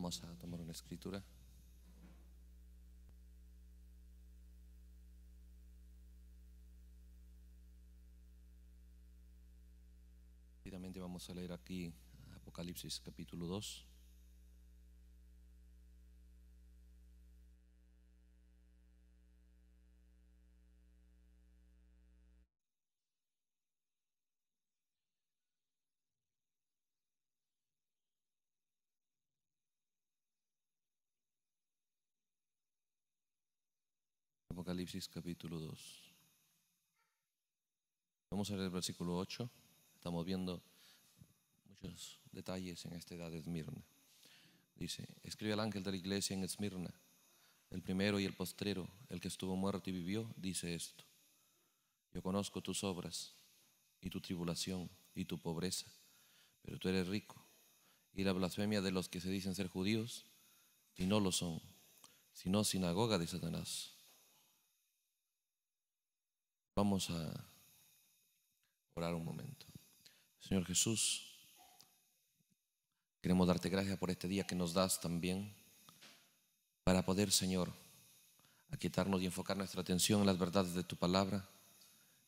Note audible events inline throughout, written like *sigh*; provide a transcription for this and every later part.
Vamos a tomar una escritura. Rápidamente vamos a leer aquí Apocalipsis capítulo 2. Apocalipsis capítulo 2. Vamos a leer el versículo 8. Estamos viendo muchos detalles en esta edad de Esmirna. Dice, escribe el ángel de la iglesia en Esmirna, el primero y el postrero, el que estuvo muerto y vivió, dice esto. Yo conozco tus obras y tu tribulación y tu pobreza, pero tú eres rico. Y la blasfemia de los que se dicen ser judíos y no lo son, sino sinagoga de Satanás. Vamos a orar un momento. Señor Jesús, queremos darte gracias por este día que nos das también para poder, Señor, aquietarnos y enfocar nuestra atención en las verdades de tu palabra,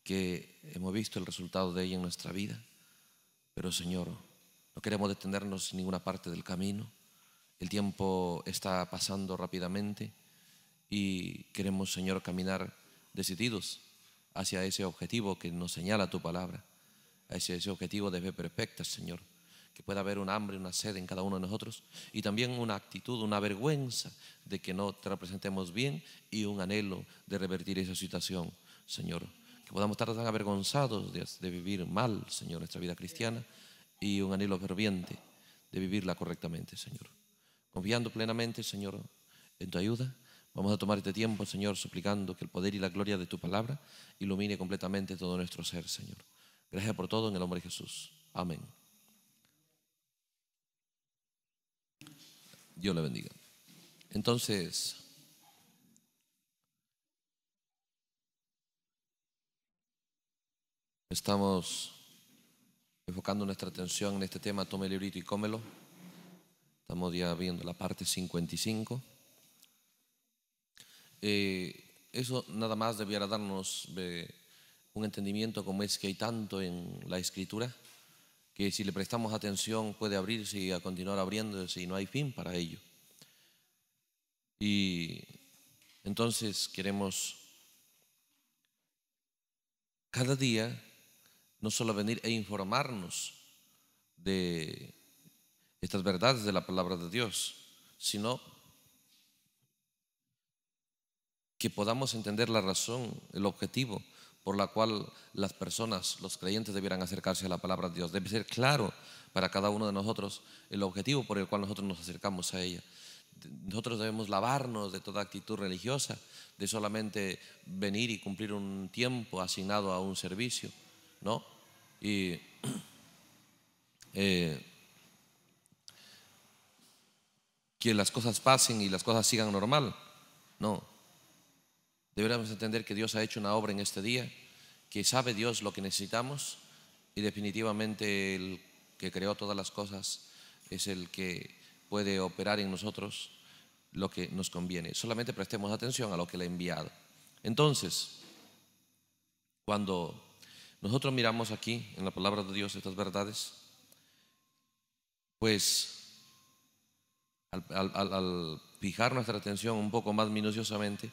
que hemos visto el resultado de ella en nuestra vida. Pero, Señor, no queremos detenernos en ninguna parte del camino. El tiempo está pasando rápidamente y queremos, Señor, caminar decididos hacia ese objetivo que nos señala tu palabra, hacia ese objetivo de fe perfecta, Señor. Que pueda haber un hambre, una sed en cada uno de nosotros y también una actitud, una vergüenza de que no te representemos bien y un anhelo de revertir esa situación, Señor. Que podamos estar tan avergonzados de, de vivir mal, Señor, nuestra vida cristiana y un anhelo ferviente de vivirla correctamente, Señor. Confiando plenamente, Señor, en tu ayuda Vamos a tomar este tiempo, Señor, suplicando que el poder y la gloria de tu palabra ilumine completamente todo nuestro ser, Señor. Gracias por todo en el nombre de Jesús. Amén. Dios le bendiga. Entonces, estamos enfocando nuestra atención en este tema, tome el librito y cómelo. Estamos ya viendo la parte 55. Eh, eso nada más debiera darnos eh, un entendimiento como es que hay tanto en la escritura que si le prestamos atención puede abrirse y a continuar abriéndose y no hay fin para ello. Y entonces queremos cada día no solo venir e informarnos de estas verdades de la palabra de Dios, sino que podamos entender la razón, el objetivo por la cual las personas, los creyentes debieran acercarse a la palabra de Dios. Debe ser claro para cada uno de nosotros el objetivo por el cual nosotros nos acercamos a ella. Nosotros debemos lavarnos de toda actitud religiosa, de solamente venir y cumplir un tiempo asignado a un servicio, ¿no? Y eh, que las cosas pasen y las cosas sigan normal, no. Deberíamos entender que Dios ha hecho una obra en este día, que sabe Dios lo que necesitamos y definitivamente el que creó todas las cosas es el que puede operar en nosotros lo que nos conviene. Solamente prestemos atención a lo que le ha enviado. Entonces, cuando nosotros miramos aquí en la palabra de Dios estas verdades, pues al, al fijar nuestra atención un poco más minuciosamente,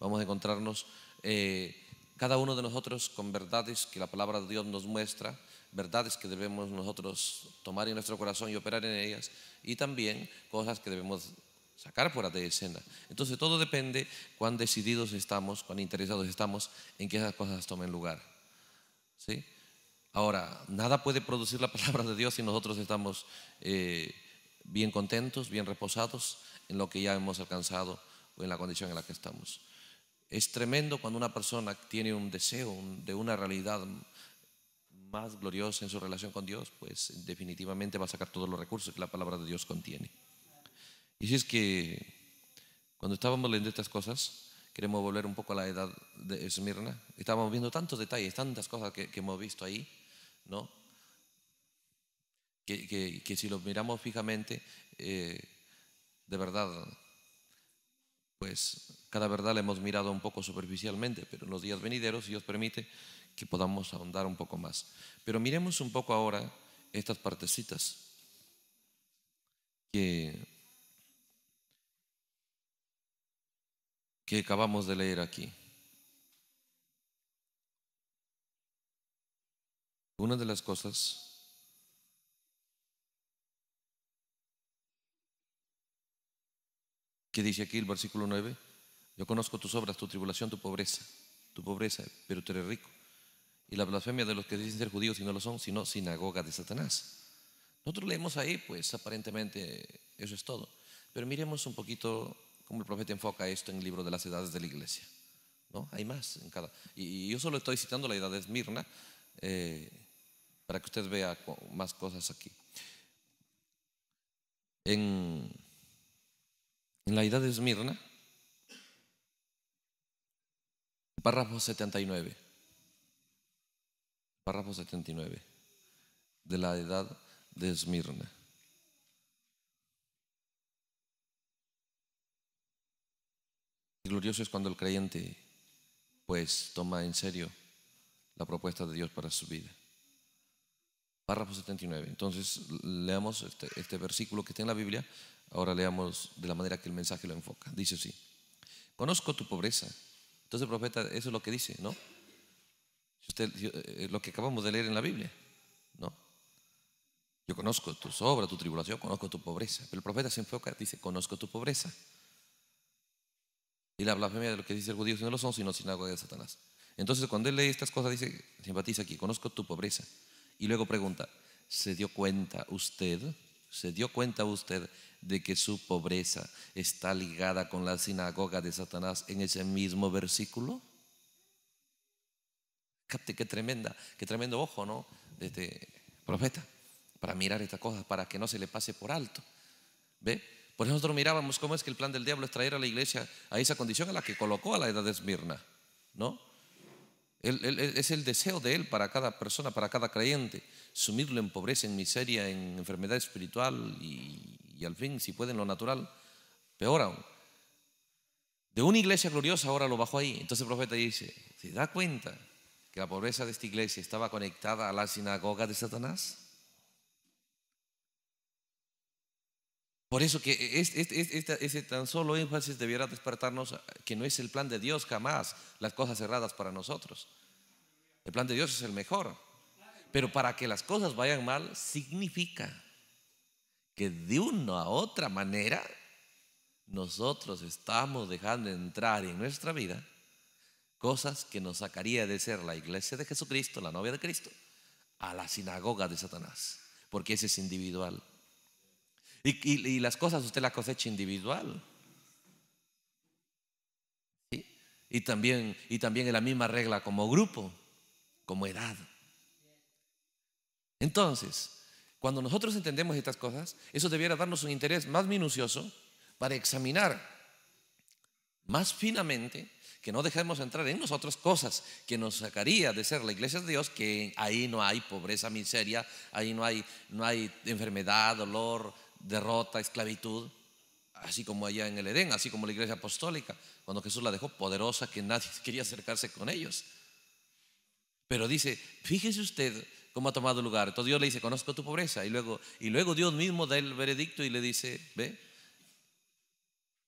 Vamos a encontrarnos eh, cada uno de nosotros con verdades que la palabra de Dios nos muestra, verdades que debemos nosotros tomar en nuestro corazón y operar en ellas, y también cosas que debemos sacar fuera de escena. Entonces todo depende cuán decididos estamos, cuán interesados estamos en que esas cosas tomen lugar. ¿Sí? Ahora, nada puede producir la *laughs* palabra de Dios si nosotros estamos eh, bien contentos, bien reposados en lo que ya hemos alcanzado o en la condición en la que estamos. Es tremendo cuando una persona tiene un deseo de una realidad más gloriosa en su relación con Dios, pues definitivamente va a sacar todos los recursos que la palabra de Dios contiene. Y si es que cuando estábamos leyendo estas cosas, queremos volver un poco a la edad de Esmirna, estábamos viendo tantos detalles, tantas cosas que, hemos visto ahí, ¿no? Que, si los miramos fijamente, eh, de verdad, pues cada verdad la hemos mirado un poco superficialmente, pero en los días venideros, si Dios permite, que podamos ahondar un poco más. Pero miremos un poco ahora estas partecitas que, que acabamos de leer aquí. Una de las cosas que dice aquí el versículo 9 yo conozco tus obras, tu tribulación, tu pobreza, tu pobreza, pero tú eres rico. Y la blasfemia de los que dicen ser judíos y no lo son, sino sinagoga de Satanás. Nosotros leemos ahí, pues aparentemente eso es todo. Pero miremos un poquito cómo el profeta enfoca esto en el libro de las edades de la iglesia. ¿no? Hay más en cada. Y, yo solo estoy citando la edad de Esmirna eh, para que usted vea más cosas aquí. En, en la edad de Esmirna Párrafo 79. Párrafo 79. De la edad de Esmirna. Glorioso es cuando el creyente pues toma en serio la propuesta de Dios para su vida. Párrafo 79. Entonces leamos este, este versículo que está en la Biblia. Ahora leamos de la manera que el mensaje lo enfoca. Dice así. Conozco tu pobreza entonces el profeta, eso es lo que dice, ¿no? Usted, eh, lo que acabamos de leer en la Biblia, ¿no? Yo conozco tu obras, tu tribulación, conozco tu pobreza. Pero el profeta se enfoca, dice, conozco tu pobreza. Y la blasfemia de lo que dice el judío no lo son, sino sinagoga de Satanás. Entonces cuando él lee estas cosas, dice, simpatiza aquí, conozco tu pobreza. Y luego pregunta, ¿se dio cuenta usted? ¿Se dio cuenta usted de que su pobreza está ligada con la sinagoga de Satanás en ese mismo versículo? Capte, qué tremenda, qué tremendo ojo, ¿no? de Este profeta, para mirar estas cosas, para que no se le pase por alto. ¿Ve? Por eso nosotros mirábamos cómo es que el plan del diablo es traer a la iglesia a esa condición a la que colocó a la edad de Esmirna, ¿no? es el deseo de Él para cada persona, para cada creyente, sumirlo en pobreza, en miseria, en enfermedad espiritual y, y al fin, si pueden, lo natural, peor aún. De una iglesia gloriosa ahora lo bajó ahí. Entonces el profeta dice, ¿se da cuenta que la pobreza de esta iglesia estaba conectada a la sinagoga de Satanás? Por eso que ese tan solo énfasis debiera despertarnos que no es el plan de Dios jamás las cosas cerradas para nosotros. El plan de Dios es el mejor. Pero para que las cosas vayan mal significa que de una a otra manera nosotros estamos dejando entrar en nuestra vida cosas que nos sacaría de ser la iglesia de Jesucristo, la novia de Cristo, a la sinagoga de Satanás, porque ese es individual. Y, las cosas usted las cosecha individual. Y, también, y también es la misma regla como grupo, como edad. Entonces, cuando nosotros entendemos estas cosas, eso debiera darnos un interés más minucioso para examinar más finamente que no dejemos entrar en nosotros cosas que nos sacaría de ser la iglesia de Dios, que ahí no hay pobreza, miseria, ahí no hay, no hay enfermedad, dolor, derrota, esclavitud, así como allá en el Edén, así como la iglesia apostólica, cuando Jesús la dejó poderosa que nadie *laughs* quería acercarse con ellos. Pero dice, fíjese usted ha tomado lugar. Entonces Dios le dice, conozco tu pobreza. Y luego, y luego Dios mismo da el veredicto y le dice, ve,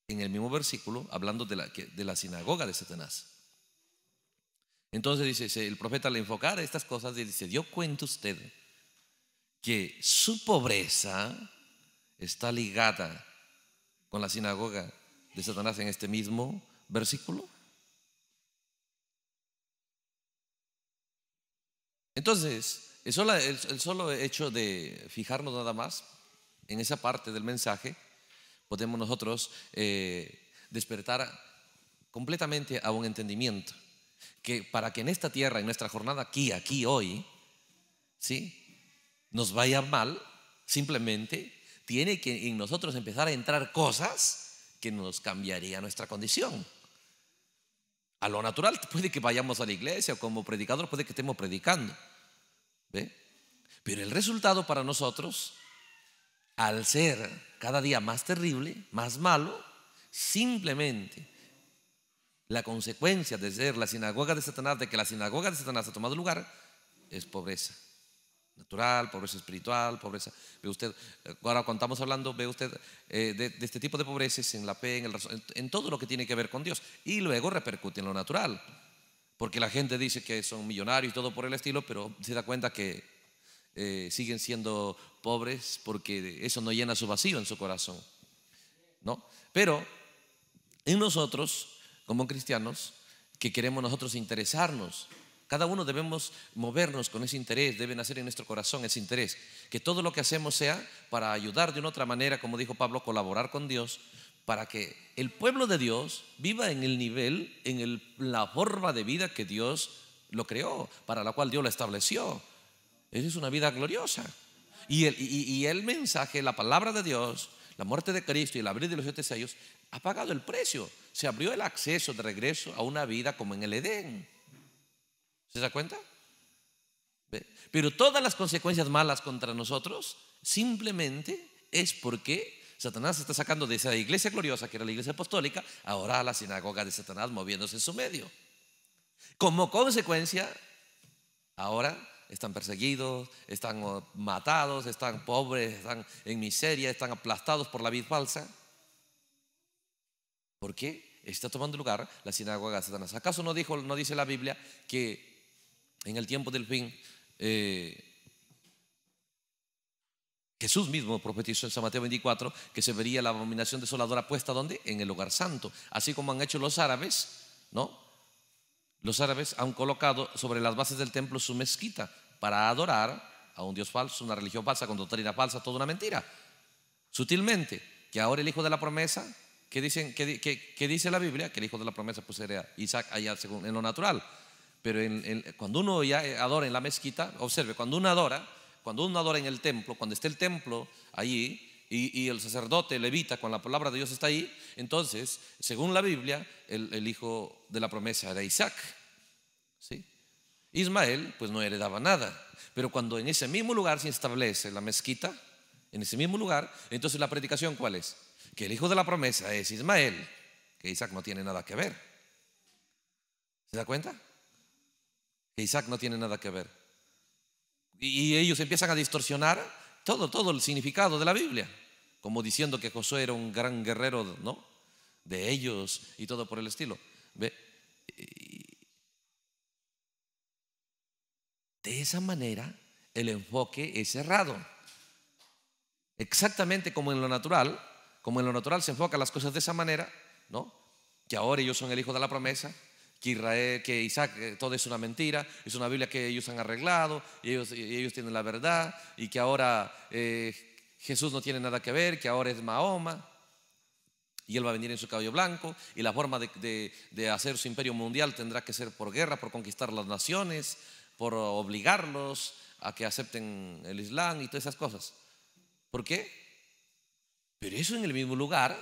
en el mismo versículo, hablando de la, de la sinagoga de Satanás. Entonces dice, el profeta le enfocar estas cosas, y dice, Dios cuenta usted que su pobreza está ligada con la sinagoga de Satanás en este mismo versículo. Entonces, el solo, hecho de fijarnos nada más en esa parte del mensaje, podemos nosotros eh, despertar completamente a un entendimiento que para que en esta tierra, en nuestra jornada aquí, aquí, hoy, ¿sí? nos vaya mal, simplemente tiene que en nosotros empezar a entrar cosas que nos cambiaría nuestra condición. A lo natural puede que vayamos a la iglesia o como predicador puede que estemos predicando, ¿Ve? Pero el resultado para nosotros, al ser cada día más terrible, más malo, simplemente la consecuencia de ser la sinagoga de Satanás, de que la sinagoga de Satanás ha tomado lugar, es pobreza natural, pobreza espiritual, pobreza. Ve usted, ahora cuando estamos hablando, ve usted eh, de, este tipo de pobreces en la fe, en, todo lo que tiene que ver con Dios. Y luego repercute en lo natural. Porque la gente dice que son millonarios y todo por el estilo, pero se da cuenta que eh, siguen siendo pobres porque eso no llena su vacío en su corazón. ¿no? Pero en nosotros, como cristianos, que queremos nosotros interesarnos, cada uno debemos movernos con ese interés, debe nacer en nuestro corazón ese interés, que todo lo que hacemos sea para ayudar de una otra manera, como dijo Pablo, colaborar con Dios para que el pueblo de Dios viva en el nivel, en la forma de vida que Dios lo creó, para la cual Dios la estableció. Esa es una vida gloriosa. Y el, y el mensaje, la palabra de Dios, la muerte de Cristo y el abrir de los siete sellos, ha pagado el precio. Se abrió el acceso de regreso a una vida como en el Edén. ¿Se da cuenta? Pero todas las consecuencias malas contra nosotros simplemente es porque Satanás está sacando de esa iglesia gloriosa, que era la iglesia apostólica, ahora la sinagoga de Satanás moviéndose en su medio. Como consecuencia, ahora están perseguidos, están oh, matados, están pobres, están en miseria, están aplastados por la vid falsa. ¿Por qué está tomando lugar la sinagoga de Satanás? ¿Acaso no, dijo, no dice la Biblia que en el tiempo del fin... Eh, Jesús mismo profetizó en San Mateo 24 que se vería la abominación desoladora puesta donde? En el hogar santo. Así como han hecho los árabes, ¿no? Los árabes han colocado sobre las bases del templo su mezquita para adorar a un Dios falso, una religión falsa, con doctrina falsa, toda una mentira. Sutilmente, que ahora el hijo de la promesa, ¿qué, dicen, qué, dice la Biblia? Que el hijo de la promesa pues era Isaac allá según, en lo natural. Pero cuando uno ya adora en la mezquita, observe, cuando uno adora, cuando uno adora en el templo, cuando esté el templo allí y, el sacerdote levita con la palabra de Dios está ahí, entonces, según la Biblia, el, hijo de la promesa era Isaac. ¿sí? Ismael pues no heredaba nada, pero cuando en ese mismo lugar se establece la mezquita, en ese mismo lugar, entonces la predicación cuál es? Que el hijo de la promesa es Ismael, que Isaac no tiene nada que ver. ¿Se da cuenta? Que Isaac no tiene nada que ver y ellos empiezan a distorsionar todo, todo el significado de la Biblia, como diciendo que Josué era un gran guerrero, ¿no? De ellos y todo por el estilo. De esa manera, el enfoque es cerrado. Exactamente como en lo natural, como en lo natural se enfocan las cosas de esa manera, ¿no? Que ahora ellos son el hijo de la promesa, que Israel, que Isaac, eh, todo es una mentira, es una Biblia que ellos han arreglado y ellos, tienen la verdad y que ahora eh, Jesús no tiene nada que ver, que ahora es Mahoma y él va a venir en su caballo blanco y la forma de, de hacer su imperio mundial tendrá que ser por guerra, por conquistar las naciones, por obligarlos a que acepten el Islam y todas esas cosas. ¿Por qué? Pero eso en el mismo lugar,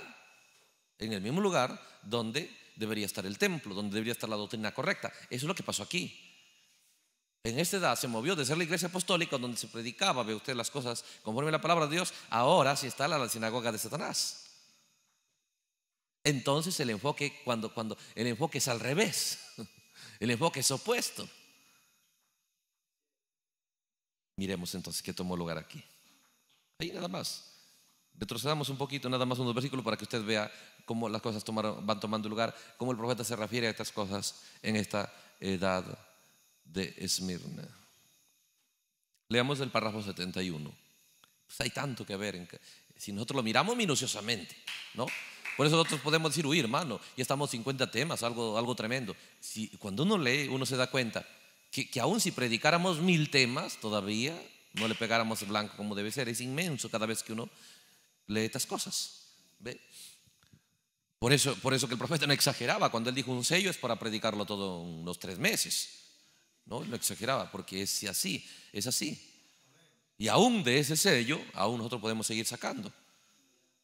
en el mismo lugar donde debería estar el templo, donde debería estar la doctrina correcta. Eso es lo que pasó aquí. En esta edad se movió de ser la iglesia apostólica donde se predicaba, ve usted las cosas conforme a la palabra de Dios, ahora se instala la sinagoga de Satanás. Entonces el enfoque, cuando, cuando el enfoque es al revés, *laughs* el enfoque es opuesto. Miremos entonces qué tomó lugar aquí. Ahí nada más. Retrocedamos un poquito, nada más unos versículos para que usted vea cómo las cosas van tomando lugar, cómo el profeta se refiere a estas cosas en esta edad de Esmirna. Leamos el párrafo 71. Pues hay tanto que ver en si nosotros lo miramos minuciosamente, ¿no? Por eso nosotros podemos decir, uy, hermano, Y estamos 50 temas, algo, algo tremendo. Si, cuando uno lee, uno se da cuenta que, que aún si predicáramos mil temas, todavía no le pegáramos blanco como debe ser. Es inmenso cada vez que uno lee estas cosas. Por eso, por eso que el profeta no exageraba. Cuando él dijo un sello es para predicarlo todos unos tres meses. No, no exageraba, porque es así, es así. Y aún de ese sello, aún nosotros podemos seguir sacando.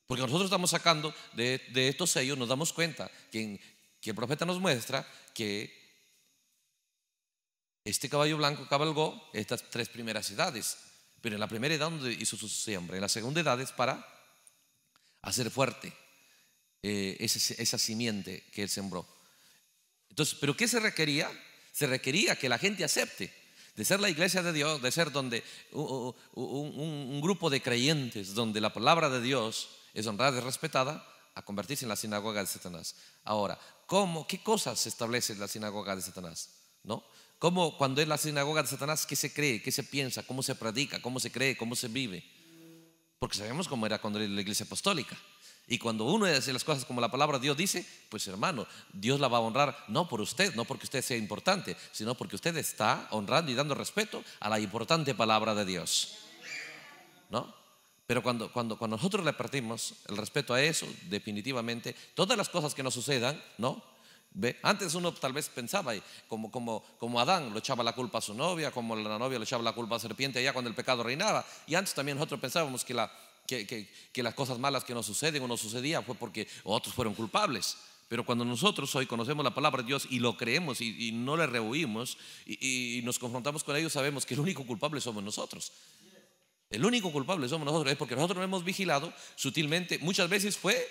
Porque nosotros estamos sacando de, estos sellos, nos damos cuenta que, que el profeta nos muestra que este caballo blanco cabalgó estas tres primeras edades. Pero en la primera edad donde hizo su siembra, en la segunda edad es para hacer fuerte eh, esa, simiente que él sembró. Entonces, ¿pero qué se requería? Se requería que la gente acepte de ser la iglesia de Dios, de ser donde un, grupo de creyentes, donde la palabra de Dios es honrada y respetada, a convertirse en la sinagoga de Satanás. Ahora, ¿cómo, qué cosas se establece en la sinagoga de Satanás? ¿No? ¿Cómo cuando es la sinagoga de Satanás, qué se cree, qué se piensa, cómo se predica, cómo se cree, cómo se vive? porque sabemos cómo era cuando era la iglesia apostólica. Y cuando uno hace las cosas como la palabra de Dios dice, pues hermano, Dios la va a honrar no por usted, no porque usted sea importante, sino porque usted está honrando y dando respeto a la importante palabra de Dios. ¿No? Pero cuando, cuando, cuando nosotros le perdimos el respeto a eso, definitivamente, todas las cosas que nos sucedan, ¿no? Antes uno tal vez pensaba, como, como, como Adán lo echaba la culpa a su novia, como la novia le echaba la culpa a la serpiente allá cuando el pecado reinaba. Y antes también nosotros pensábamos que, las cosas malas que nos suceden o nos sucedían fue porque otros fueron culpables. Pero cuando nosotros hoy conocemos la palabra de Dios y lo creemos y, no le rehuimos y, nos confrontamos con ellos, sabemos que el único culpable somos nosotros. El único culpable somos nosotros, es porque nosotros lo hemos vigilado sutilmente. Muchas veces fue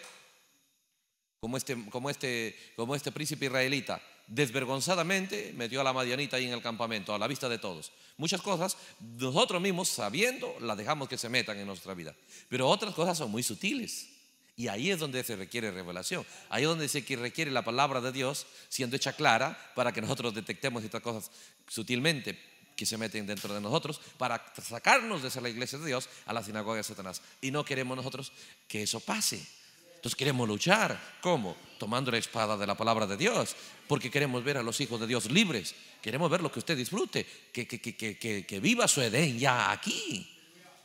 como este, como este, como este príncipe israelita, desvergonzadamente metió a la madianita ahí en el campamento, a la vista de todos. Muchas cosas nosotros mismos, sabiendo, las dejamos que se metan en nuestra vida. Pero otras cosas son muy sutiles. Y ahí es donde se requiere revelación. Ahí es donde se requiere la palabra de Dios siendo hecha clara para que nosotros detectemos estas cosas sutilmente que se meten dentro de nosotros para sacarnos de ser la iglesia de Dios a la sinagoga de Satanás. Y no queremos nosotros que eso pase. Entonces queremos luchar. ¿Cómo? Tomando la espada de la palabra de Dios, porque queremos ver a los hijos de Dios libres. Queremos ver lo que usted disfrute, que, que, que viva su Edén ya aquí.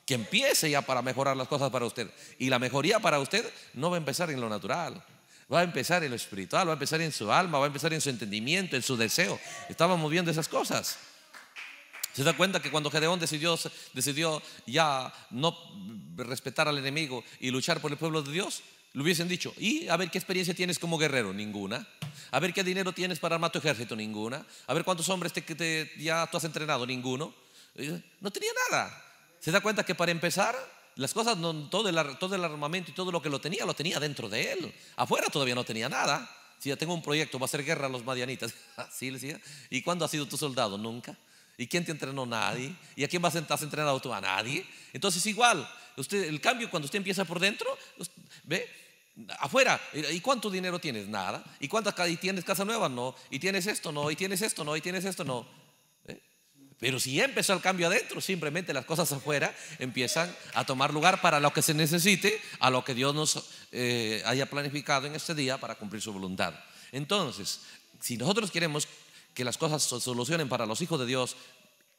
Que empiece ya para mejorar las cosas para usted. Y la mejoría para usted no va a empezar en lo natural, va a empezar en lo espiritual, va a empezar en su alma, va a empezar en su entendimiento, en su deseo. Estábamos viendo esas cosas. ¿Se da cuenta que cuando Gedeón decidió, decidió ya no respetar al enemigo y luchar por el pueblo de Dios, le hubiesen dicho, y a ver qué experiencia tienes como guerrero, ninguna. A ver qué dinero tienes para armar tu ejército, ninguna. A ver cuántos hombres te, te, ya tú has entrenado, ninguno. Eh, no tenía nada. ¿Se da cuenta que para empezar, las cosas, todo, el, todo el armamento y todo lo que lo tenía, lo tenía dentro de él. Afuera todavía no tenía nada. Si ya tengo un proyecto, va a ser guerra a los madianitas. *laughs* Así le decía. ¿Y cuándo has sido tu soldado? Nunca. ¿Y quién te entrenó? Nadie. ¿Y a quién vas a entrenado tú? A nadie. Entonces, igual, usted, el cambio cuando usted empieza por dentro, ve, afuera. ¿Y cuánto dinero tienes? Nada. ¿Y cuántas y tienes casa nueva? No. ¿Y tienes esto? No. ¿Y tienes esto? No. ¿Y tienes esto? No. ¿Eh? Pero si ya empezó el cambio adentro, simplemente las cosas afuera empiezan a tomar lugar para lo que se necesite, a lo que Dios nos eh, haya planificado en este día para cumplir su voluntad. Entonces, si nosotros queremos que las cosas solucionen para los hijos de Dios,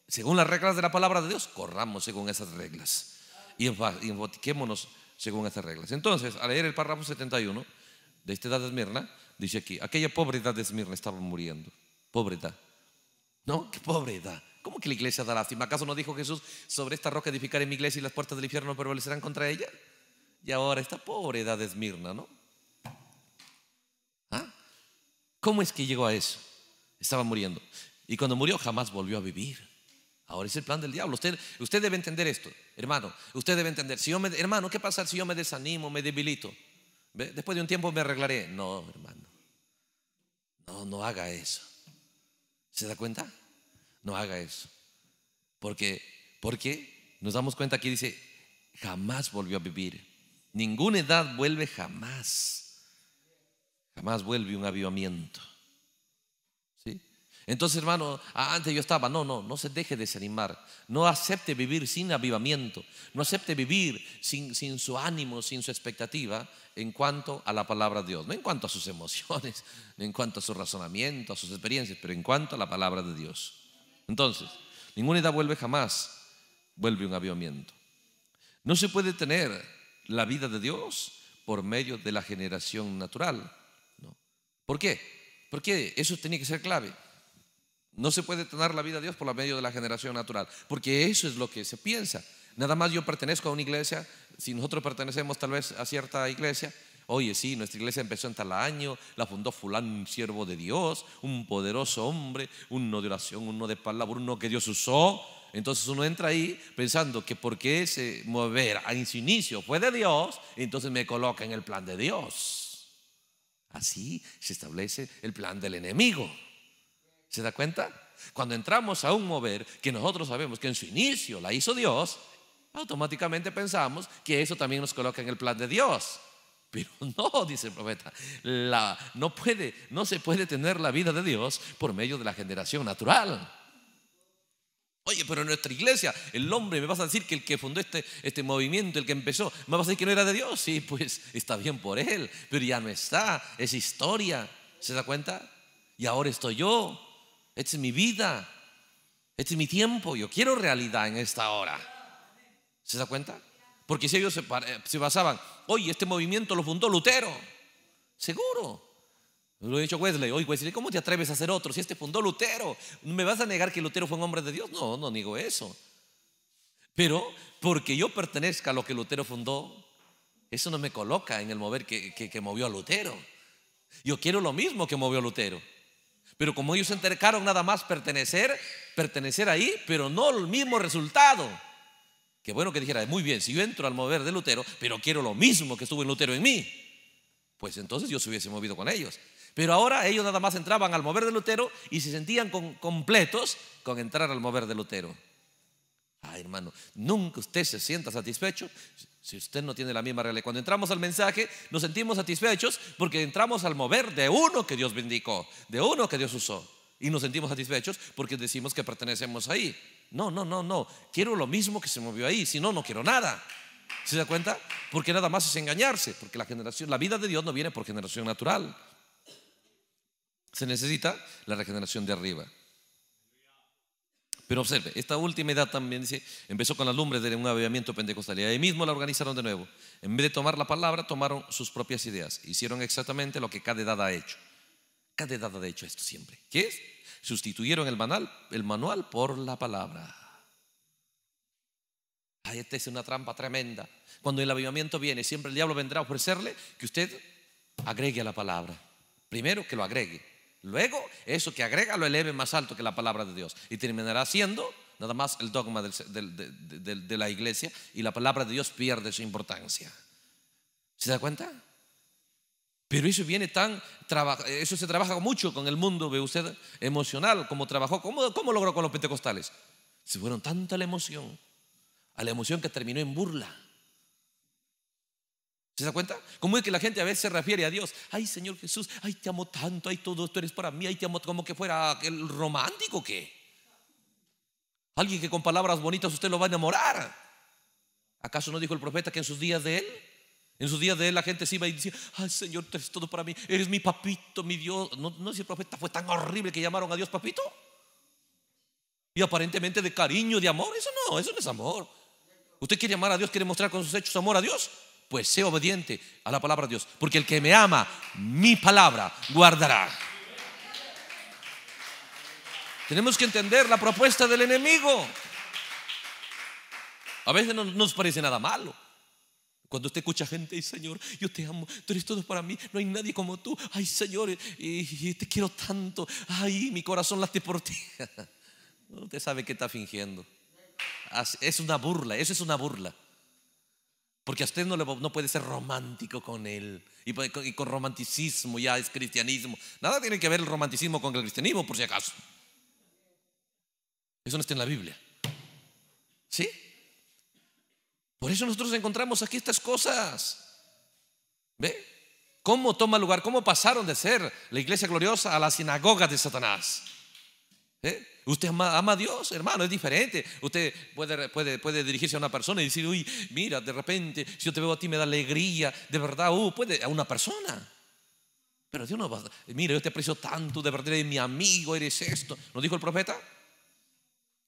según las reglas de la palabra de Dios, corramos según esas reglas y enfatiquémonos según estas reglas. Entonces, al leer el párrafo 71 de esta edad de Esmirna, dice aquí, aquella pobre edad de Esmirna estaba muriendo. Pobre edad. ¿No? ¿Qué pobre edad? ¿Cómo que la iglesia da lástima? ¿Acaso no dijo Jesús sobre esta roca edificaré mi iglesia y las puertas del infierno prevalecerán contra ella? Y ahora esta pobre edad de Esmirna, ¿no? ¿Ah? ¿Cómo es que llegó a eso? Estaba muriendo. Y cuando murió jamás volvió a vivir. Ahora es el plan del diablo. Usted, usted debe entender esto, hermano. Usted debe entender. Si yo hermano, ¿qué pasa si yo me desanimo, me debilito? Después de un tiempo me arreglaré. No, hermano. No, no haga eso. ¿Se da cuenta? No haga eso. Porque, porque nos damos cuenta aquí dice, jamás volvió a vivir. Ninguna edad vuelve jamás. Jamás vuelve un avivamiento. Entonces, hermano, antes yo estaba, no, no, no se deje desanimar. No acepte vivir sin avivamiento. No acepte vivir sin, su ánimo, sin su expectativa en cuanto a la palabra de Dios. No en cuanto a sus *laughs* emociones, no en cuanto a su razonamiento, a sus experiencias, pero en cuanto a la palabra de Dios. Entonces, ninguna edad vuelve jamás, vuelve un avivamiento. No se puede tener la vida de Dios por medio de la generación natural. ¿no? ¿Por qué? Porque eso tenía que ser clave. No se puede tener la vida de Dios por medio de la generación natural, porque eso es lo que se piensa. Nada más yo pertenezco a una iglesia, si nosotros pertenecemos tal vez a cierta iglesia, oye, sí, nuestra iglesia empezó en tal año, la fundó fulano, un siervo de Dios, un poderoso hombre, uno de oración, uno de palabra, uno que Dios usó. Entonces uno entra ahí pensando que porque ese mover a su inicio fue de Dios, entonces me coloca en el plan de Dios. Así se establece el plan del enemigo. ¿Se da cuenta? Cuando entramos a un mover que nosotros sabemos que en su inicio la hizo Dios, automáticamente pensamos que eso también nos coloca en el plan de Dios. Pero *laughs* no, dice el profeta, no, puede, no se puede tener la vida de Dios por medio de la generación natural. Oye, pero en nuestra iglesia, el hombre, me vas a decir que el que fundó este, este movimiento, el que empezó, me vas a decir que no era de Dios. Sí, pues está bien por él, pero ya no está, es historia. ¿Se da cuenta? Y ahora estoy yo esta es mi vida, este es mi tiempo, yo quiero realidad en esta hora. ¿Se da cuenta? Porque si ellos se, basaban, oye, este movimiento lo fundó Lutero, seguro. Lo he dicho Wesley, oye Wesley, ¿cómo te atreves a hacer otro? Si este fundó Lutero, ¿me vas a negar que Lutero fue un hombre de Dios? No, no digo eso. Pero porque yo pertenezca a lo que Lutero fundó, eso no me coloca en el mover que, que movió a Lutero. Yo quiero lo mismo que movió a Lutero. Pero como ellos se nada más pertenecer, pertenecer ahí, pero no el mismo resultado. Que bueno que dijera, muy bien, si yo entro al mover de Lutero, pero quiero lo mismo que estuvo en Lutero en mí, pues entonces yo se hubiese movido con ellos. Pero ahora ellos nada más entraban al mover de Lutero y se sentían completos con entrar al mover de Lutero. Ah, hermano, nunca usted se sienta satisfecho si usted no tiene la misma regla. Cuando entramos al mensaje, nos sentimos satisfechos porque entramos al mover de uno que Dios bendicó, de uno que Dios usó. Y nos sentimos satisfechos porque decimos que pertenecemos ahí. No, no, no, no. Quiero lo mismo que se movió ahí. Si no, no quiero nada. ¿Se da cuenta? Porque nada más es engañarse. Porque la generación, la vida de Dios no viene por generación natural. Se necesita la regeneración de arriba. Pero observe, esta última edad también dice, empezó con la lumbre de un avivamiento pentecostal y ahí mismo la organizaron de nuevo. En vez de tomar la palabra, tomaron sus propias ideas. Hicieron exactamente lo que cada edad ha hecho. Cada edad ha hecho esto siempre. ¿Qué es? Sustituyeron el manual, por la palabra. Ahí esta es una trampa tremenda. Cuando el avivamiento viene, siempre el diablo vendrá a ofrecerle que usted agregue a la palabra. Primero que lo agregue. Luego, eso que agrega lo eleve más alto que la palabra de Dios y terminará siendo nada más el dogma de la iglesia y la palabra de Dios pierde su importancia. ¿Se da cuenta? Pero eso viene tan, eso se trabaja mucho con el mundo, ve usted, emocional, como trabajó, ¿cómo, logró con los pentecostales? Se fueron tanto a la emoción, a la emoción que terminó en burla ¿Se da cuenta? Como es que la gente a veces se refiere a Dios. Ay, Señor Jesús, ay, te amo tanto, ay, todo, tú eres para mí, ay, te amo como que fuera el romántico que. Alguien que con palabras bonitas usted lo va a enamorar. ¿Acaso no dijo el profeta que en sus días de él? En sus días de él la gente se iba y decía, ay Señor, tú eres todo para mí, eres mi papito, mi Dios. ¿No, no si el profeta fue tan horrible que llamaron a Dios papito? Y aparentemente de cariño, de amor, eso no, eso no es amor. ¿Usted quiere llamar a Dios, quiere mostrar con sus hechos amor a Dios? pues sea obediente a la palabra de Dios, porque el que me ama, mi palabra guardará. Tenemos que entender la propuesta del enemigo. A veces no nos parece nada malo. Cuando usted escucha gente, y Señor, yo te amo, tú eres todo para mí, no hay nadie como tú, ay Señor, y, te quiero tanto, ay, mi corazón late por ti. *laughs* Usted sabe que está fingiendo. Es una burla, eso es una burla. Porque a usted no, puede ser romántico con él. Y, con, romanticismo ya es cristianismo. Nada tiene que ver el romanticismo con el cristianismo, por si acaso. Eso no está en la Biblia. ¿Sí? Por eso nosotros encontramos aquí estas cosas. ¿Ve? ¿Cómo toma lugar? ¿Cómo pasaron de ser la iglesia gloriosa a la sinagoga de Satanás? ¿Eh? Usted ama, a Dios, hermano, es diferente. Usted puede, puede, puede, dirigirse a una persona y decir, uy, mira, de repente, si yo te veo a ti me da alegría, de verdad, uh, puede, a una persona. Pero Dios no va, a mira, yo te aprecio tanto, de verdad, eres mi amigo, eres esto. ¿No dijo el profeta?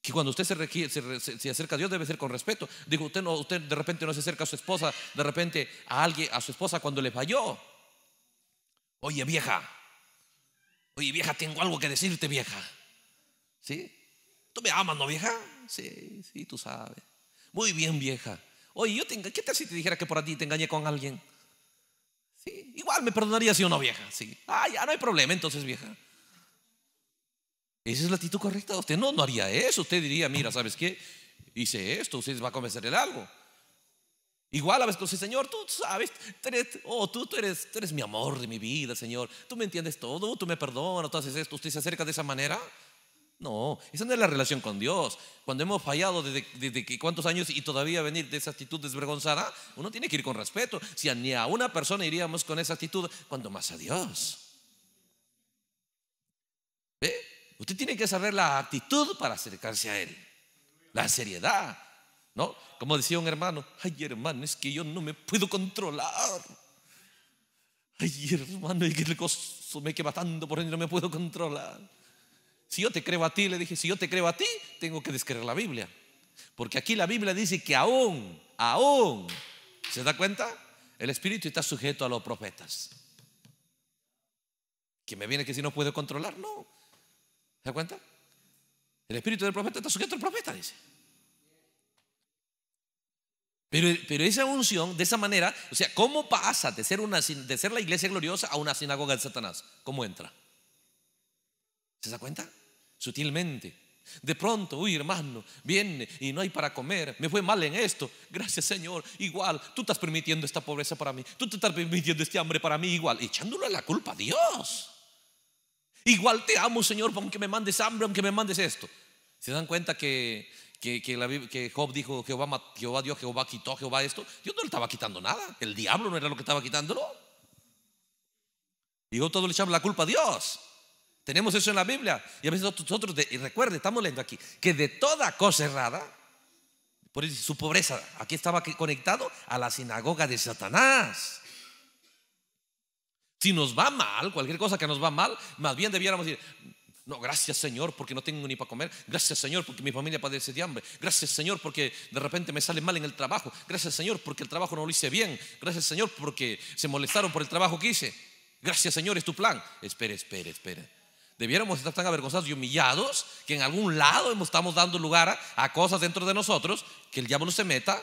Que cuando usted se, se, acerca a Dios debe ser con respeto. Dijo, usted, no, usted de repente no se acerca a su esposa, de repente a alguien, a su esposa cuando le falló. Oye, vieja. Oye, vieja, tengo algo que decirte, vieja. ¿Sí? ¿Tú me amas, no vieja? Sí, sí, tú sabes. Muy bien, vieja. Oye, yo te, ¿qué tal si te dijera que por ti te engañé con alguien? Sí, igual me perdonaría si o no, vieja. Sí. Ah, ya no hay problema entonces, vieja. Esa es la actitud correcta. Usted no, no haría eso. Usted diría, mira, ¿sabes qué? Hice esto, usted va a convencer en algo. Igual a veces sí, Señor, tú sabes, tú eres, oh, tú, eres, tú eres mi amor de mi vida, Señor. Tú me entiendes todo, tú me perdonas, tú haces esto. Usted se acerca de esa manera. No, esa no es la relación con Dios. Cuando hemos fallado desde, desde cuántos años y todavía venir de esa actitud desvergonzada, uno tiene que ir con respeto. Si a, ni a una persona iríamos con esa actitud, cuando más a Dios. Usted tiene que saber la actitud para acercarse a Él, la seriedad, ¿no? Como decía un hermano, ay hermano, es que yo no me puedo controlar. Ay hermano, es que el gozo me quema tanto por ahí, no me puedo controlar. Si yo te creo a ti, le dije, si yo te creo a ti, tengo que descreer la Biblia. Porque aquí la Biblia dice que aún, aún, ¿se da cuenta? El Espíritu está sujeto a los profetas. Que me viene que si no puedo controlar, no. ¿Se da cuenta? El Espíritu del profeta está sujeto al profeta, dice. Pero, pero, esa unción, de esa manera, o sea, ¿cómo pasa de ser, una, de ser la iglesia gloriosa a una sinagoga de Satanás? ¿Cómo entra? ¿Se da cuenta? Sutilmente. De pronto, uy hermano, viene y no hay para comer, me fue mal en esto. Gracias Señor, igual, tú estás permitiendo esta pobreza para mí, tú te estás permitiendo este hambre para mí, igual, echándolo a la culpa a Dios. Igual te amo Señor, aunque me mandes hambre, aunque me mandes esto. ¿Se dan cuenta que, que, Job dijo, Jehová, Jehová Dios, Jehová quitó, Jehová esto? Dios no le estaba quitando nada, el diablo no era lo que estaba quitándolo. Y yo todo le echaba la culpa a Dios. Tenemos eso en la Biblia. Y a veces nosotros, y recuerde, estamos leyendo aquí, que de toda cosa errada, por su pobreza, aquí estaba conectado a la sinagoga de Satanás. Si nos va mal, cualquier cosa que nos va mal, más bien debiéramos decir, no, gracias Señor porque no tengo ni para comer. Gracias Señor porque mi familia padece de hambre. Gracias Señor porque de repente me sale mal en el trabajo. Gracias Señor porque el trabajo no lo hice bien. Gracias Señor porque se molestaron por el trabajo que hice. Gracias Señor es tu plan. Espere, espere, espere. Debiéramos estar tan avergonzados y humillados que en algún lado estamos dando lugar a, cosas dentro de nosotros que el diablo se meta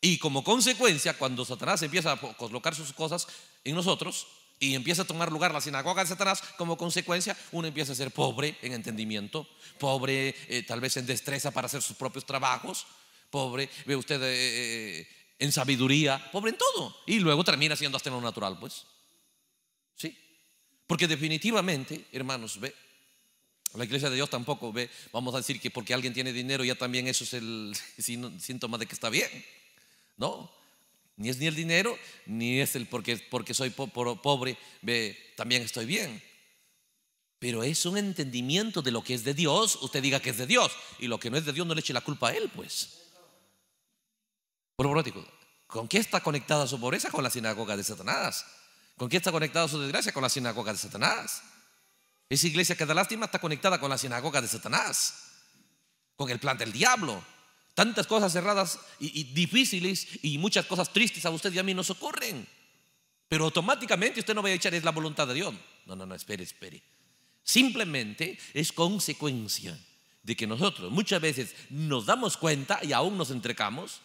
y como consecuencia cuando Satanás empieza a colocar sus cosas en nosotros y empieza a tomar lugar la sinagoga de Satanás, como consecuencia uno empieza a ser pobre en entendimiento, pobre eh, tal vez en destreza para hacer sus propios trabajos, pobre, ve usted, eh, eh, en sabiduría, pobre en todo y luego termina siendo hasta lo natural pues. Porque definitivamente, hermanos, ve, la iglesia de Dios tampoco ve, vamos a decir que porque alguien tiene dinero ya también eso es el *laughs* síntoma de que está bien. No, ni es ni el dinero, ni es el porque, porque soy pobre, ve, también estoy bien. Pero es un entendimiento de lo que es de Dios, usted diga que es de Dios, y lo que no es de Dios no le eche la culpa a él, pues. Por ¿con qué está conectada su pobreza? Con la sinagoga de Satanás. ¿Con quién está conectado su desgracia? Con la sinagoga de Satanás. Esa iglesia que da lástima está conectada con la sinagoga de Satanás, con el plan del diablo. Tantas cosas cerradas y, difíciles y muchas cosas tristes a usted y a mí nos ocurren. Pero automáticamente usted no va a echar, es la voluntad de Dios. No, no, no, espere, espere. Simplemente es consecuencia de que nosotros muchas veces nos damos cuenta y aún nos entregamos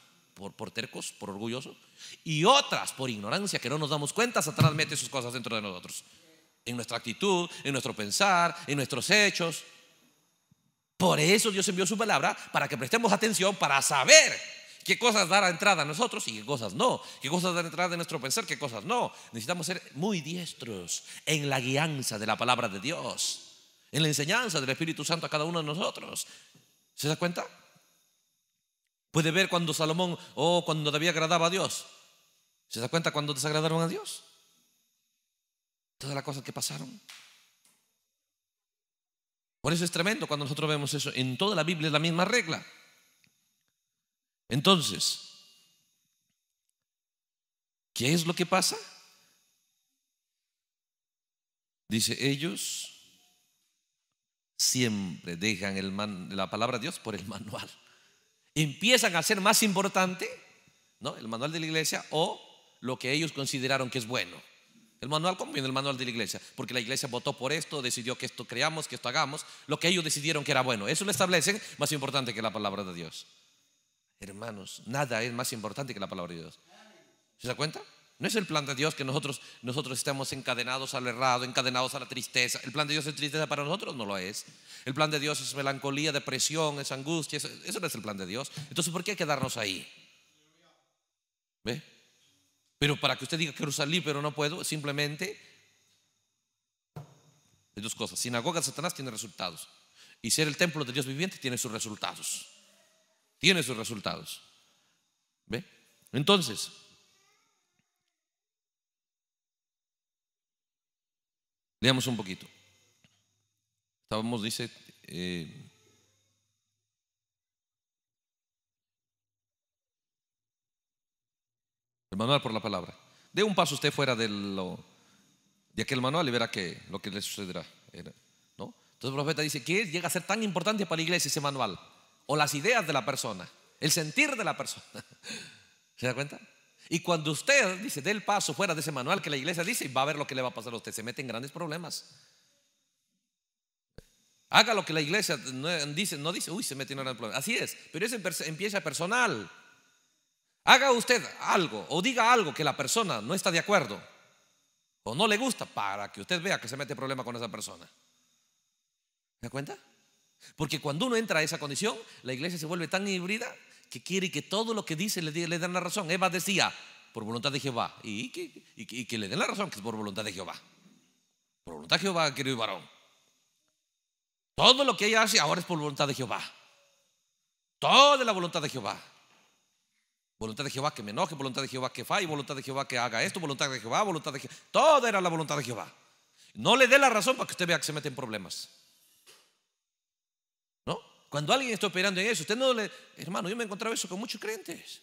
por, tercos, por orgullosos, y otras por ignorancia, que no nos damos cuenta, Satanás mete sus cosas dentro de nosotros, en nuestra actitud, en nuestro pensar, en nuestros hechos. Por eso Dios envió su palabra, para que prestemos atención, para saber qué cosas dar entrada a nosotros y qué cosas no, qué cosas dar entrada a nuestro pensar, qué cosas no. Necesitamos ser muy diestros en la guianza de la palabra de Dios, en la enseñanza del Espíritu Santo a cada uno de nosotros. ¿Se da cuenta? Puede ver cuando Salomón, oh, cuando David agradaba a Dios. ¿Se da cuenta cuando desagradaron a Dios? Todas las cosas que pasaron. Por eso es tremendo cuando nosotros vemos eso. En toda la Biblia es la misma regla. Entonces, ¿qué es lo que pasa? Dice, ellos siempre dejan la palabra de Dios por el *laughs* manual empiezan a ser más importante ¿no? el manual de la iglesia o lo que ellos consideraron que es bueno. El manual, ¿cómo viene el manual de la iglesia? Porque la iglesia votó por esto, decidió que esto creamos, que esto hagamos, lo que ellos decidieron que era bueno. Eso lo establecen más importante que la palabra de Dios. Hermanos, nada es más importante que la palabra de Dios. ¿Se da cuenta? No es el plan de Dios que nosotros, nosotros estemos encadenados al errado, encadenados a la tristeza. El plan de Dios es tristeza para nosotros, no lo es. El plan de Dios es melancolía, depresión, es angustia. Eso, no es el plan de Dios. Entonces, ¿por qué quedarnos ahí? ¿Ve? Pero para que usted diga quiero salir, pero no puedo, simplemente hay dos cosas. Sinagoga de Satanás tiene resultados. Y ser el templo de Dios viviente tiene sus resultados. Tiene sus resultados. ¿Ve? Entonces, Leamos un poquito. Estábamos, dice, eh, el manual por la palabra. De un paso usted fuera de, lo, de aquel manual y verá que lo que le sucederá. ¿no? Entonces el profeta dice ¿qué llega a ser tan importante para la iglesia ese manual. O las ideas de la persona, el sentir de la persona. *laughs* ¿Se da cuenta? Y cuando usted dice, dé el paso fuera de ese manual que la iglesia dice, va a ver lo que le va a pasar a usted. Se mete en grandes problemas. Haga lo que la iglesia no dice, no dice, uy, se mete en grandes problemas. Así es, pero eso empieza personal. Haga usted algo o diga algo que la persona no está de acuerdo o no le gusta para que usted vea que se mete problema con esa persona. ¿Se da cuenta? Porque cuando uno entra a esa condición, la iglesia se vuelve tan híbrida que quiere que todo lo que dice le, le den la razón. Eva decía, por voluntad de Jehová. Y que, le den la razón que es por voluntad de Jehová. Por voluntad de Jehová, querido varón. Todo lo que ella hace ahora es por voluntad de Jehová. Toda la voluntad de Jehová. Voluntad de Jehová que me enoje, voluntad de Jehová que falle, voluntad de Jehová que haga esto, voluntad de Jehová, voluntad de Jehová. Todo era la voluntad de Jehová. No le dé la razón para que usted vea que se mete en problemas. Cuando alguien está operando en eso, usted no le. Hermano, yo me he encontrado eso con muchos creyentes.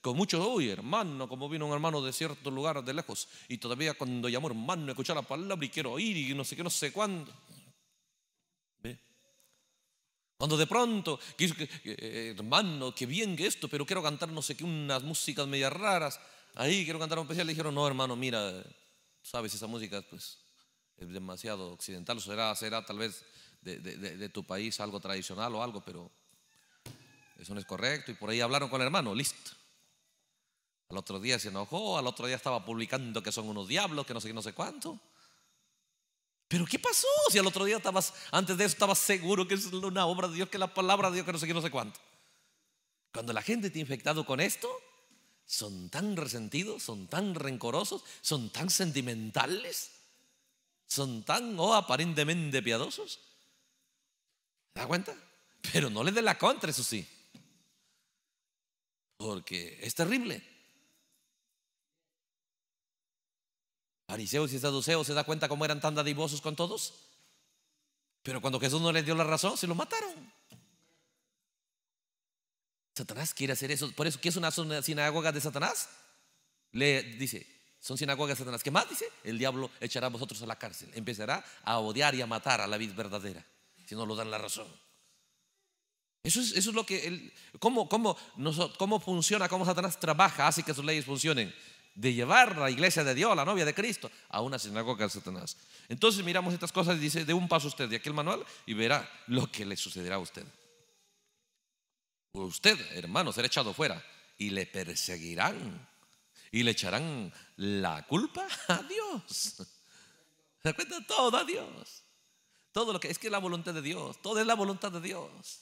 Con muchos, uy, hermano, como vino un hermano de cierto lugar de lejos. Y todavía cuando llamó hermano, escuchar la palabra y quiero ir y no sé qué, no sé cuándo. ¿Ve? Cuando de pronto, eh, hermano, qué bien que esto, pero quiero cantar no sé qué, unas músicas medias raras. Ahí quiero cantar un especial. Le dijeron, no, hermano, mira, sabes, esa música, pues, es demasiado occidental. Será, será tal vez de, tu país algo tradicional o algo, pero eso no es correcto. Y por ahí hablaron con el hermano, listo. Al otro día se enojó, al otro día estaba publicando que son unos diablos, que no sé qué, no sé cuánto. Pero ¿qué pasó? Si al otro día estabas, antes de eso estabas seguro que es una obra de Dios, que la palabra de Dios, que no sé qué, no sé cuánto. Cuando la gente te ha infectado con esto, son tan resentidos, son tan rencorosos, son tan sentimentales, son tan, oh, aparentemente piadosos da cuenta? Pero no le dé la contra, eso sí. Porque es terrible. Fariseos y saduceos se da cuenta cómo eran tan dadivosos con todos. Pero cuando Jesús no les dio la razón, se lo mataron. Satanás quiere hacer eso. Por eso, que es una sinagoga de Satanás? Le dice, son sinagogas de Satanás. ¿Qué más dice? El diablo echará a vosotros a la cárcel. Empezará a odiar y a matar a la vida verdadera si no lo dan la razón. Eso es, lo que, cómo, cómo, cómo funciona, cómo Satanás trabaja, hace que sus leyes funcionen. De llevar la iglesia de Dios, la novia de Cristo, a una sinagoga de Satanás. Entonces miramos estas cosas y dice, de un paso usted de aquel manual y verá lo que le sucederá a usted. Usted, hermano, será echado fuera y le perseguirán y le echarán la culpa a Dios. *laughs* ¿Se cuenta todo a Dios? Todo lo que es que es la voluntad de Dios, todo es la voluntad de Dios.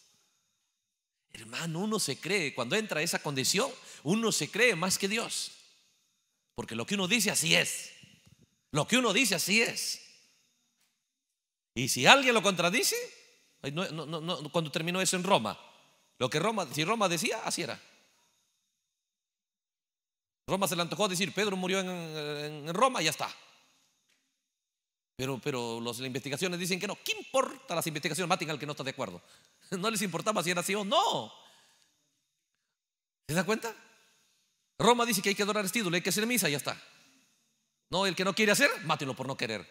Hermano, uno se cree, cuando entra esa condición, uno se cree más que Dios. Porque lo que uno dice así es. Lo que uno dice así es. Y si alguien lo contradice, cuando terminó eso en Roma, lo que Roma, si Roma decía, así era. Roma se le antojó decir, Pedro murió en, en Roma y ya está. Pero, los, las investigaciones dicen que no. ¿Qué importa las investigaciones? Maten al que no está de acuerdo. *laughs* No les importaba si era así o no. ¿Se da cuenta? Roma dice que hay que adorar el ídolo, hay que hacer misa y ya está. No, el que no quiere hacer, mátenlo por no querer.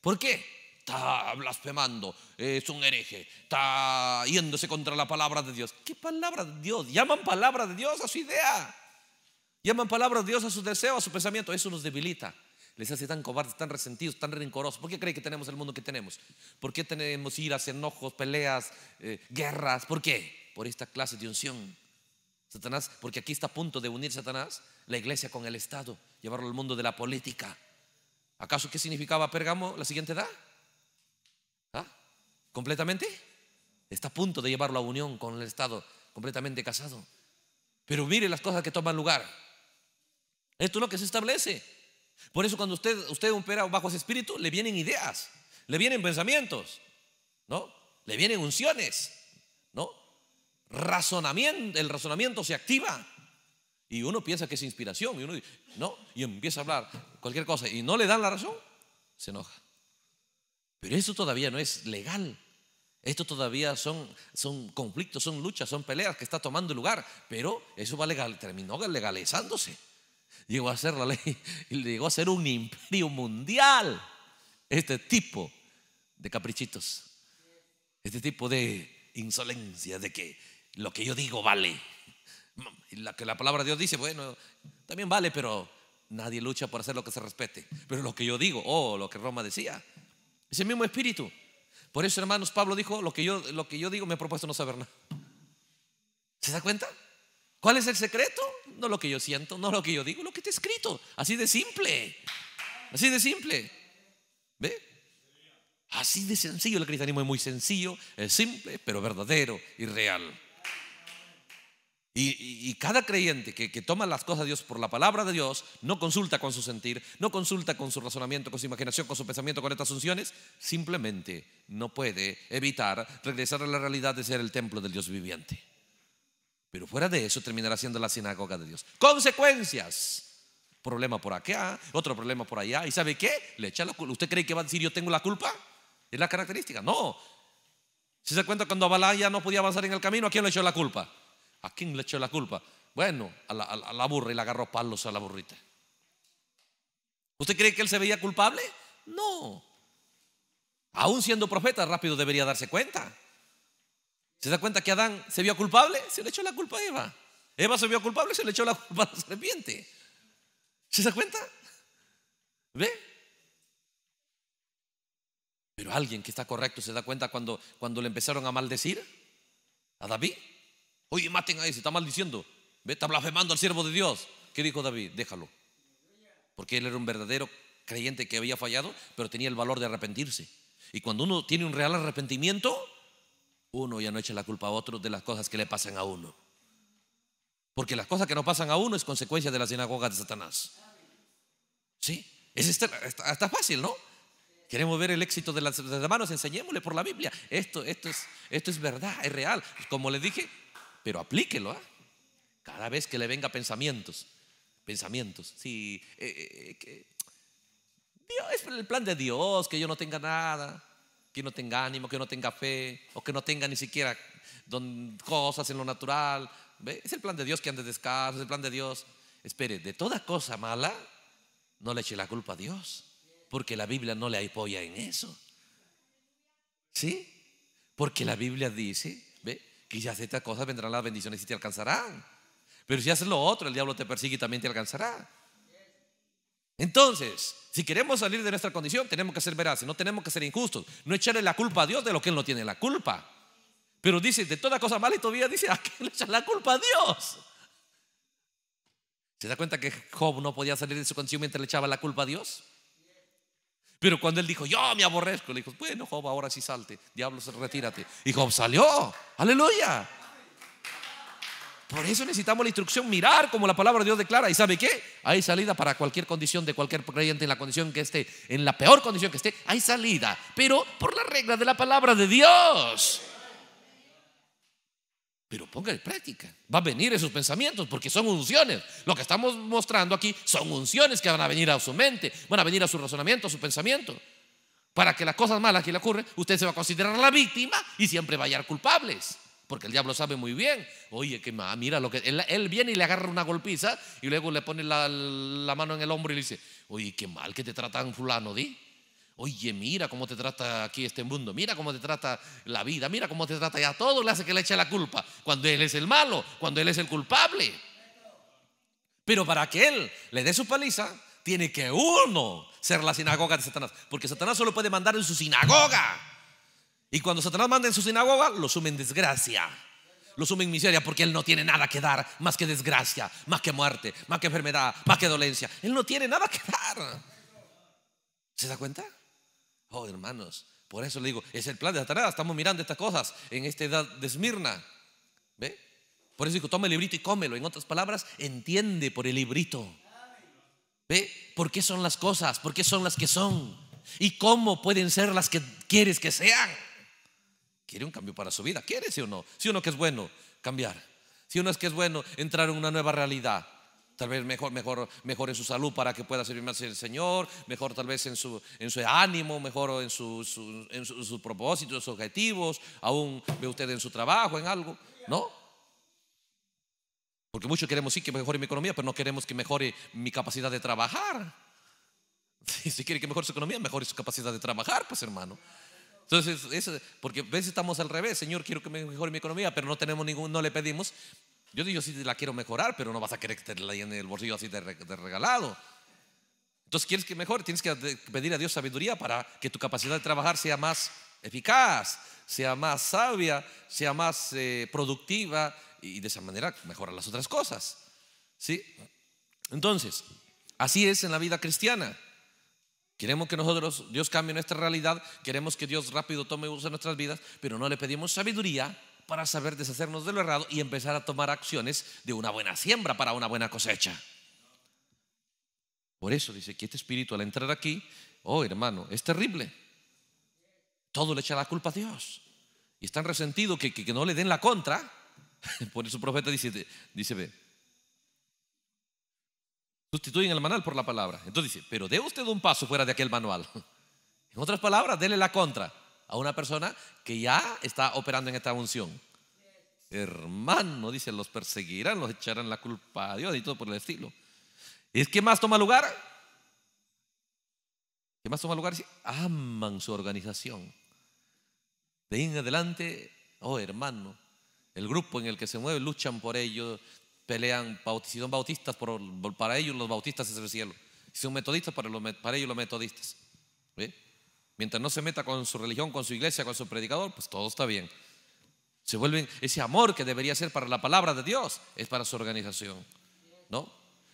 ¿Por qué? Está blasfemando, es un hereje, está yéndose contra la palabra de Dios. ¿Qué palabra de Dios? Llaman palabra de Dios a su idea. Llaman palabra de Dios a su deseo, a su pensamiento. Eso nos debilita les hace tan cobardes, tan resentidos, tan rencorosos. ¿Por qué cree que tenemos el mundo que tenemos? ¿Por qué tenemos iras, enojos, peleas, eh, guerras? ¿Por qué? Por esta clase de unción. Satanás, porque aquí está a punto de unir Satanás la iglesia con el Estado, llevarlo al mundo de la política. ¿Acaso qué significaba Pérgamo la siguiente edad? ¿Ah? ¿Completamente? Está a punto de llevarlo a unión con el Estado, completamente casado. Pero mire las cosas que toman lugar. Esto es lo que se establece. Por eso cuando usted, usted opera bajo ese espíritu, le vienen ideas, le vienen pensamientos, ¿no? Le vienen unciones, ¿no? Razonamiento, el razonamiento se activa. Y uno piensa que es inspiración, y uno no, y empieza a hablar cualquier cosa y no le dan la razón, se enoja. Pero eso todavía no es legal. Esto todavía son, son conflictos, son luchas, son peleas que está tomando lugar, pero eso va legal, terminó legalizándose llegó a ser la ley, *laughs* y llegó a ser un imperio mundial este tipo de caprichitos, este tipo de insolencia, de que lo que yo digo vale. La que la palabra de Dios dice, bueno, también vale, pero nadie lucha por hacer lo que se respete. Pero lo que yo digo, o oh, lo que Roma decía, es el mismo espíritu. Por eso, hermanos, Pablo dijo, lo que yo, lo que yo digo me he propuesto no saber nada. ¿Se da cuenta? ¿Cuál es el secreto? No lo que yo siento, no lo que yo digo, lo que está escrito. Así de simple. Así de simple. ¿Ve? Así de sencillo. El cristianismo es muy sencillo, es simple, pero verdadero y real. Y, cada creyente que, toma las cosas de Dios por la palabra de Dios, no consulta con su sentir, no consulta con su razonamiento, con su imaginación, con su pensamiento, con estas funciones, simplemente no puede evitar regresar a la realidad de ser el templo del Dios viviente. Pero fuera de eso terminará siendo la sinagoga de Dios. Consecuencias. Problema por acá, otro problema por allá. ¿Y sabe qué? Le echa la culpa. ¿Usted cree que va a decir yo tengo la culpa? Es la característica. No. Si se cuenta cuando Abalá ya no podía avanzar en el camino, ¿a quién le echó la culpa? ¿A quién le echó la culpa? Bueno, a la, a la burra y le agarró palos a la burrita. ¿Usted cree que él se veía culpable? No. Aún siendo profeta, rápido debería darse cuenta. ¿Se da cuenta que Adán se vio culpable? Se le echó la culpa a Eva. Eva se vio culpable, se le echó la culpa a la serpiente. ¿Se da cuenta? ¿Ve? Pero alguien que está correcto se da cuenta cuando, cuando le empezaron a maldecir a David. Oye, maten a ese, está maldiciendo. ¿Ve? Está blasfemando al siervo de Dios. ¿Qué dijo David? Déjalo. Porque él era un verdadero creyente que había fallado, pero tenía el valor de arrepentirse. Y cuando uno tiene un real arrepentimiento, uno ya no echa la culpa a otro de las cosas que le pasan a uno. Porque las cosas que no pasan a uno es consecuencia de la sinagoga de Satanás. ¿Sí? Es está, fácil, ¿no? Queremos ver el éxito de las, de manos, enseñémosle por la Biblia. Esto, esto, es, esto es verdad, es real. Como le dije, pero aplíquelo. ¿ah? Cada vez que le venga pensamientos, pensamientos. Sí, eh, eh, eh, Dios, es el plan de Dios, que yo no tenga nada que no tenga ánimo, que no tenga fe, o que no tenga ni siquiera cosas en lo natural. Es el plan de Dios que ande descalzo, es el plan de Dios. Espere, de toda cosa mala, no le eche la culpa a Dios, porque la Biblia no le apoya en eso. ¿Sí? Porque la Biblia dice, ¿ve? haces estas cosas vendrán las bendiciones y te alcanzarán. Pero si haces lo otro, el diablo te persigue y también te alcanzará. Entonces, si queremos salir de nuestra condición, tenemos que ser veraces, no tenemos que ser injustos, no echarle la culpa a Dios de lo que Él no tiene la culpa. Pero dice, de toda cosa mala y todavía dice, *laughs* ¿a quién le echan la culpa a Dios? ¿Se da cuenta que Job no podía salir de su condición mientras le echaba la culpa a Dios? Pero cuando él dijo, yo me aborrezco, le dijo, bueno, Job, ahora sí salte, diablos, retírate. Y Job salió, aleluya. Por eso necesitamos la instrucción, mirar como la palabra de Dios declara. ¿Y sabe qué? Hay salida para cualquier condición de cualquier creyente en la condición que esté, en la peor condición que esté, hay salida, pero por la regla de la palabra de Dios. Pero ponga en práctica. Va a venir esos pensamientos porque son unciones. Lo que estamos mostrando aquí son unciones que van a venir a su mente, van a venir a su razonamiento, a su pensamiento. Para que las cosas malas que le ocurren, usted se va a considerar la víctima y siempre va a hallar culpables. Porque el diablo sabe muy bien, oye, que mira lo que. Él, viene y le agarra una golpiza y luego le pone la, mano en el hombro y le dice, oye, qué mal que te tratan fulano, di. Oye, mira cómo te trata aquí este mundo, mira cómo te trata la vida, mira cómo te trata ya todo, le hace que le eche la culpa, cuando él es el malo, cuando él es el culpable. Pero para que él le dé su paliza, tiene que uno ser la sinagoga de Satanás, porque Satanás solo puede mandar en su sinagoga. Y cuando Satanás manda en su sinagoga, lo sumen en desgracia, lo sumen en miseria, porque él no tiene nada que dar más que desgracia, más que muerte, más que enfermedad, más que dolencia. Él no tiene nada que dar. ¿Se da cuenta? Oh, hermanos, por eso le digo, es el plan de Satanás. Estamos mirando estas cosas en esta edad de Esmirna. ¿Ve? Por eso digo, toma el librito y cómelo. En otras palabras, entiende por el librito. ¿Ve? ¿Por qué son las cosas? ¿Por qué son las que son? ¿Y cómo pueden ser las que quieres que sean? quiere un cambio para su vida. ¿Quiere, sí o no? Si o uno que es bueno, cambiar. Si ¿Sí uno es que es bueno, entrar en una nueva realidad. Tal vez mejor, mejor, en su salud para que pueda servir más el Señor, mejor tal vez en su, en su ánimo, mejor en sus su, propósitos, sus objetivos, aún ve usted en su trabajo, en algo, ¿no? Porque muchos queremos sí que mejore mi economía, pero no queremos que mejore mi capacidad de trabajar. *laughs* Si quiere que mejore su economía, mejore su capacidad de trabajar, pues hermano. Entonces, eso, porque a veces estamos al revés, Señor, quiero que mejore mi economía, pero no tenemos ningún, no le pedimos. Yo digo, sí la quiero mejorar, pero no vas a querer que te la en el bolsillo así de, regalado. Entonces, quieres que mejore, tienes que pedir a Dios sabiduría para que tu capacidad de trabajar sea más eficaz, sea más sabia, sea más eh, productiva y de esa manera mejora las otras cosas. ¿Sí? Entonces, así es en la vida cristiana. Queremos que nosotros, Dios cambie nuestra realidad, queremos que Dios rápido tome uso de nuestras vidas, pero no le pedimos sabiduría para saber deshacernos de lo errado y empezar a tomar acciones de una buena siembra para una buena cosecha. Por eso dice que este espíritu al entrar aquí, oh hermano, es terrible. Todo le echa la culpa a Dios. Y están tan que, que, no le den la contra. *laughs* Por eso el profeta dice, dice, ve, Sustituyen el manual por la palabra. Entonces dice, pero dé usted un paso fuera de aquel manual. *laughs* En otras palabras, dele la contra a una persona que ya está operando en esta unción. Hermano, dice, los perseguirán, los echarán la culpa a Dios y todo por el estilo. ¿Es que más toma lugar? ¿Qué más toma lugar? Aman su organización. De ahí en adelante, oh hermano, el grupo en el que se mueve luchan por ello, pelean si son bautistas, para ellos los bautistas es el cielo. Si son metodistas, para, para ellos los metodistas. Mientras no se meta con su religión, con su iglesia, con su predicador, pues todo está bien. Se vuelven ese amor que debería ser para la palabra de Dios, es para su organización. ¿No?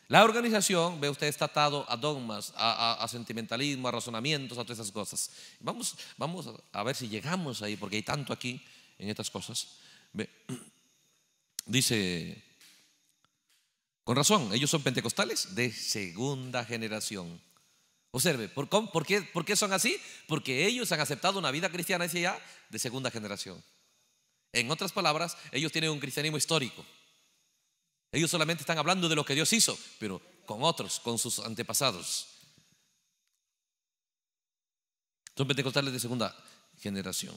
La organización, ve usted, está atado a dogmas, a, sentimentalismo, a razonamientos, a todas esas cosas. Vamos, vamos a ver si llegamos ahí, porque hay tanto aquí en estas cosas. Ve, *clears throat* dice con razón, ellos son pentecostales de segunda generación. Observe, ¿por, qué, son así? Porque ellos han aceptado una vida cristiana desde ya, de segunda generación. En otras palabras, ellos tienen un cristianismo histórico. Ellos solamente están hablando de lo que Dios hizo, pero con otros, con sus antepasados. Son pentecostales de segunda generación.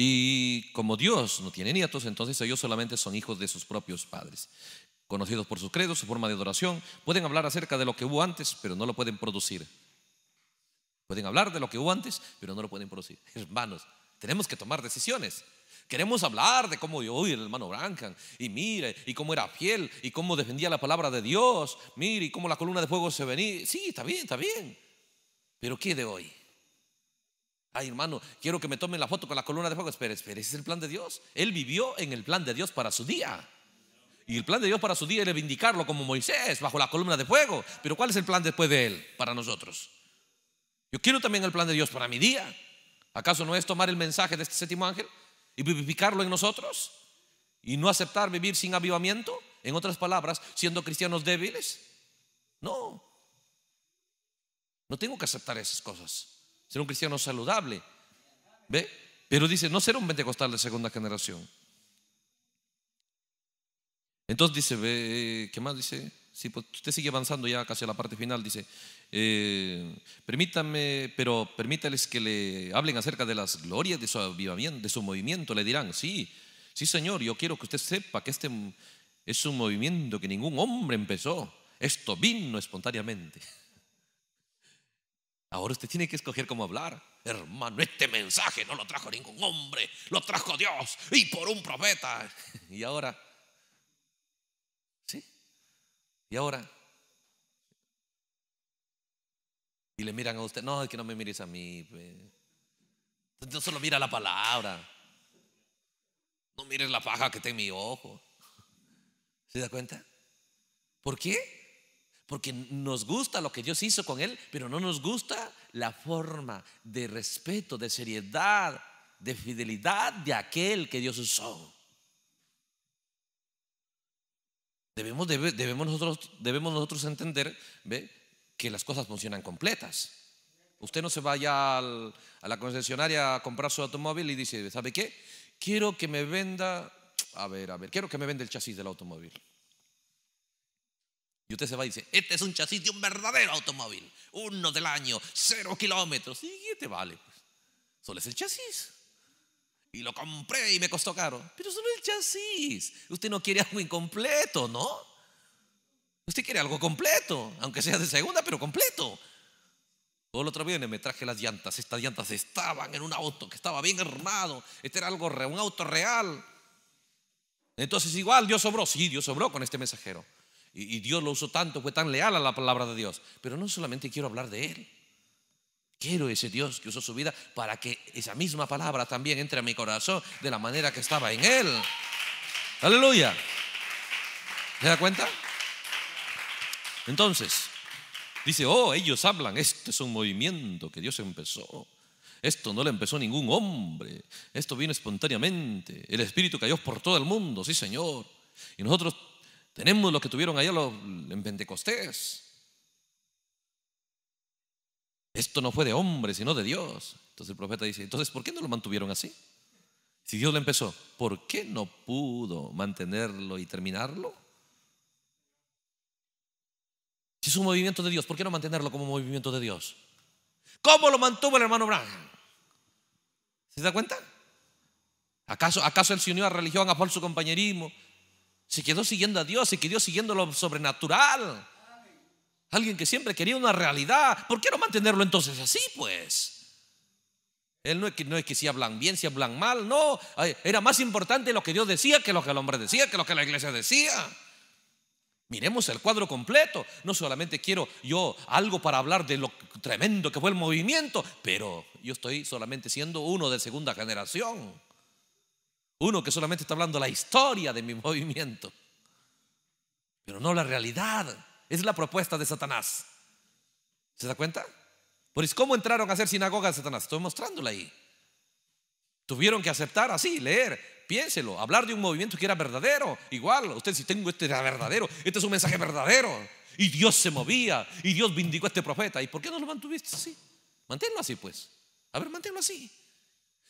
Y como Dios no tiene nietos, entonces ellos solamente son hijos de sus propios padres. Conocidos por sus credos, su forma de adoración, pueden hablar acerca de lo que hubo antes, pero no lo pueden producir. Pueden hablar de lo que hubo antes, pero no lo pueden producir. *laughs* Hermanos, tenemos que tomar decisiones. Queremos hablar de cómo hoy el hermano Brancan y mire, y cómo era fiel, y cómo defendía la palabra de Dios, mire, y cómo la columna de fuego se venía. Sí, está bien, está bien. Pero ¿qué de hoy? Ay, hermano, quiero que me tomen la foto con la columna de fuego. Espera, espera, ese es el plan de Dios. Él vivió en el plan de Dios para su día. Y el plan de Dios para su día era vindicarlo como Moisés, bajo la columna de fuego. Pero ¿cuál es el plan después de él para nosotros? Yo quiero también el plan de Dios para mi día. ¿Acaso no es tomar el mensaje de este séptimo ángel y vivificarlo en nosotros? ¿Y no aceptar vivir sin avivamiento? En otras palabras, siendo cristianos débiles. No. No tengo que aceptar esas cosas ser un cristiano saludable. ¿Ve? Pero dice, no ser un pentecostal de segunda generación. Entonces dice, ¿ve? ¿qué más dice? Si pues, usted sigue avanzando ya casi a la parte final, dice, Permítanme, eh, permítame, pero permítales que le hablen acerca de las glorias de su avivamiento, de su movimiento. Le dirán, sí, sí señor, yo quiero que usted sepa que este es un movimiento que ningún hombre empezó. Esto vino espontáneamente. Ahora usted tiene que escoger cómo hablar. Hermano, este mensaje no lo trajo ningún hombre, lo trajo Dios y por un profeta. *laughs* Y ahora, ¿sí? Y ahora. Y le miran a usted, no, es que no me mires a mí. Pues. No solo mira la palabra. No mires la paja que está en mi ojo. *laughs* ¿Se da cuenta? ¿Por qué? Porque nos gusta lo que Dios hizo con él, pero no nos gusta la forma de respeto, de seriedad, de fidelidad de aquel que Dios usó. Debemos, nosotros, entender ¿ve? que las cosas funcionan completas. Usted no se vaya a la concesionaria a comprar su automóvil y dice, ¿sabe qué? Quiero que me venda, a ver, a ver, quiero que me venda el chasis del automóvil. Y usted se va y dice, este es un chasis de un verdadero automóvil, uno del año, cero kilómetros. ¿Y qué te este vale? Pues, solo es el chasis. Y lo compré y me costó caro. Pero solo el chasis. Usted no quiere algo incompleto, ¿no? Usted quiere algo completo, aunque sea de segunda, pero completo. Todo el otro viene, me traje las llantas. Estas llantas estaban en un auto que estaba bien armado. Este era algo, un auto real. Entonces igual Dios sobró. Sí, Dios sobró con este mensajero. Y, Dios lo usó tanto, fue tan leal a la palabra de Dios. Pero no solamente quiero hablar de Él. Quiero ese Dios que usó su vida para que esa misma palabra también entre a mi corazón de la manera que estaba en Él. Aleluya. ¿Se da cuenta? Entonces, dice, oh, ellos hablan, este es un movimiento que Dios empezó. Esto no le empezó ningún hombre, esto vino espontáneamente. El Espíritu cayó por todo el mundo, sí Señor. Y nosotros tenemos lo que tuvieron allá en Pentecostés. Esto no fue de hombre, sino de Dios. Entonces el profeta dice, entonces, ¿por qué no lo mantuvieron así? Si Dios lo empezó, ¿por qué no pudo mantenerlo y terminarlo? Si es un movimiento de Dios, ¿por qué no mantenerlo como movimiento de Dios? ¿Cómo lo mantuvo el hermano Branham? ¿Se da cuenta? ¿Acaso, ¿Acaso él se unió a religión, a falso su compañerismo, se quedó siguiendo a Dios, se quedó siguiendo lo sobrenatural. Alguien que siempre quería una realidad. ¿Por qué no mantenerlo entonces así, pues? Él no es que, no es que si hablan bien, si hablan mal, no. Era más importante lo que Dios decía que lo que el hombre decía, que lo que la iglesia decía. Miremos el cuadro completo. No solamente quiero yo algo para hablar de lo tremendo que fue el movimiento, pero yo estoy solamente siendo uno de segunda generación. Uno que solamente está hablando la historia de mi *laughs* movimiento, pero no la realidad. Es la propuesta de Satanás. ¿Se da cuenta? Por eso, ¿cómo entraron a hacer sinagoga de Satanás? Estoy mostrándola ahí. Tuvieron que aceptar así, leer, piénselo, hablar de un movimiento que era verdadero. Igual, usted si tengo este verdadero, este es un mensaje verdadero. Y Dios se movía, y Dios vindicó a este profeta. ¿Y por qué no lo mantuviste así? Manténlo así, pues. A ver, manténlo así.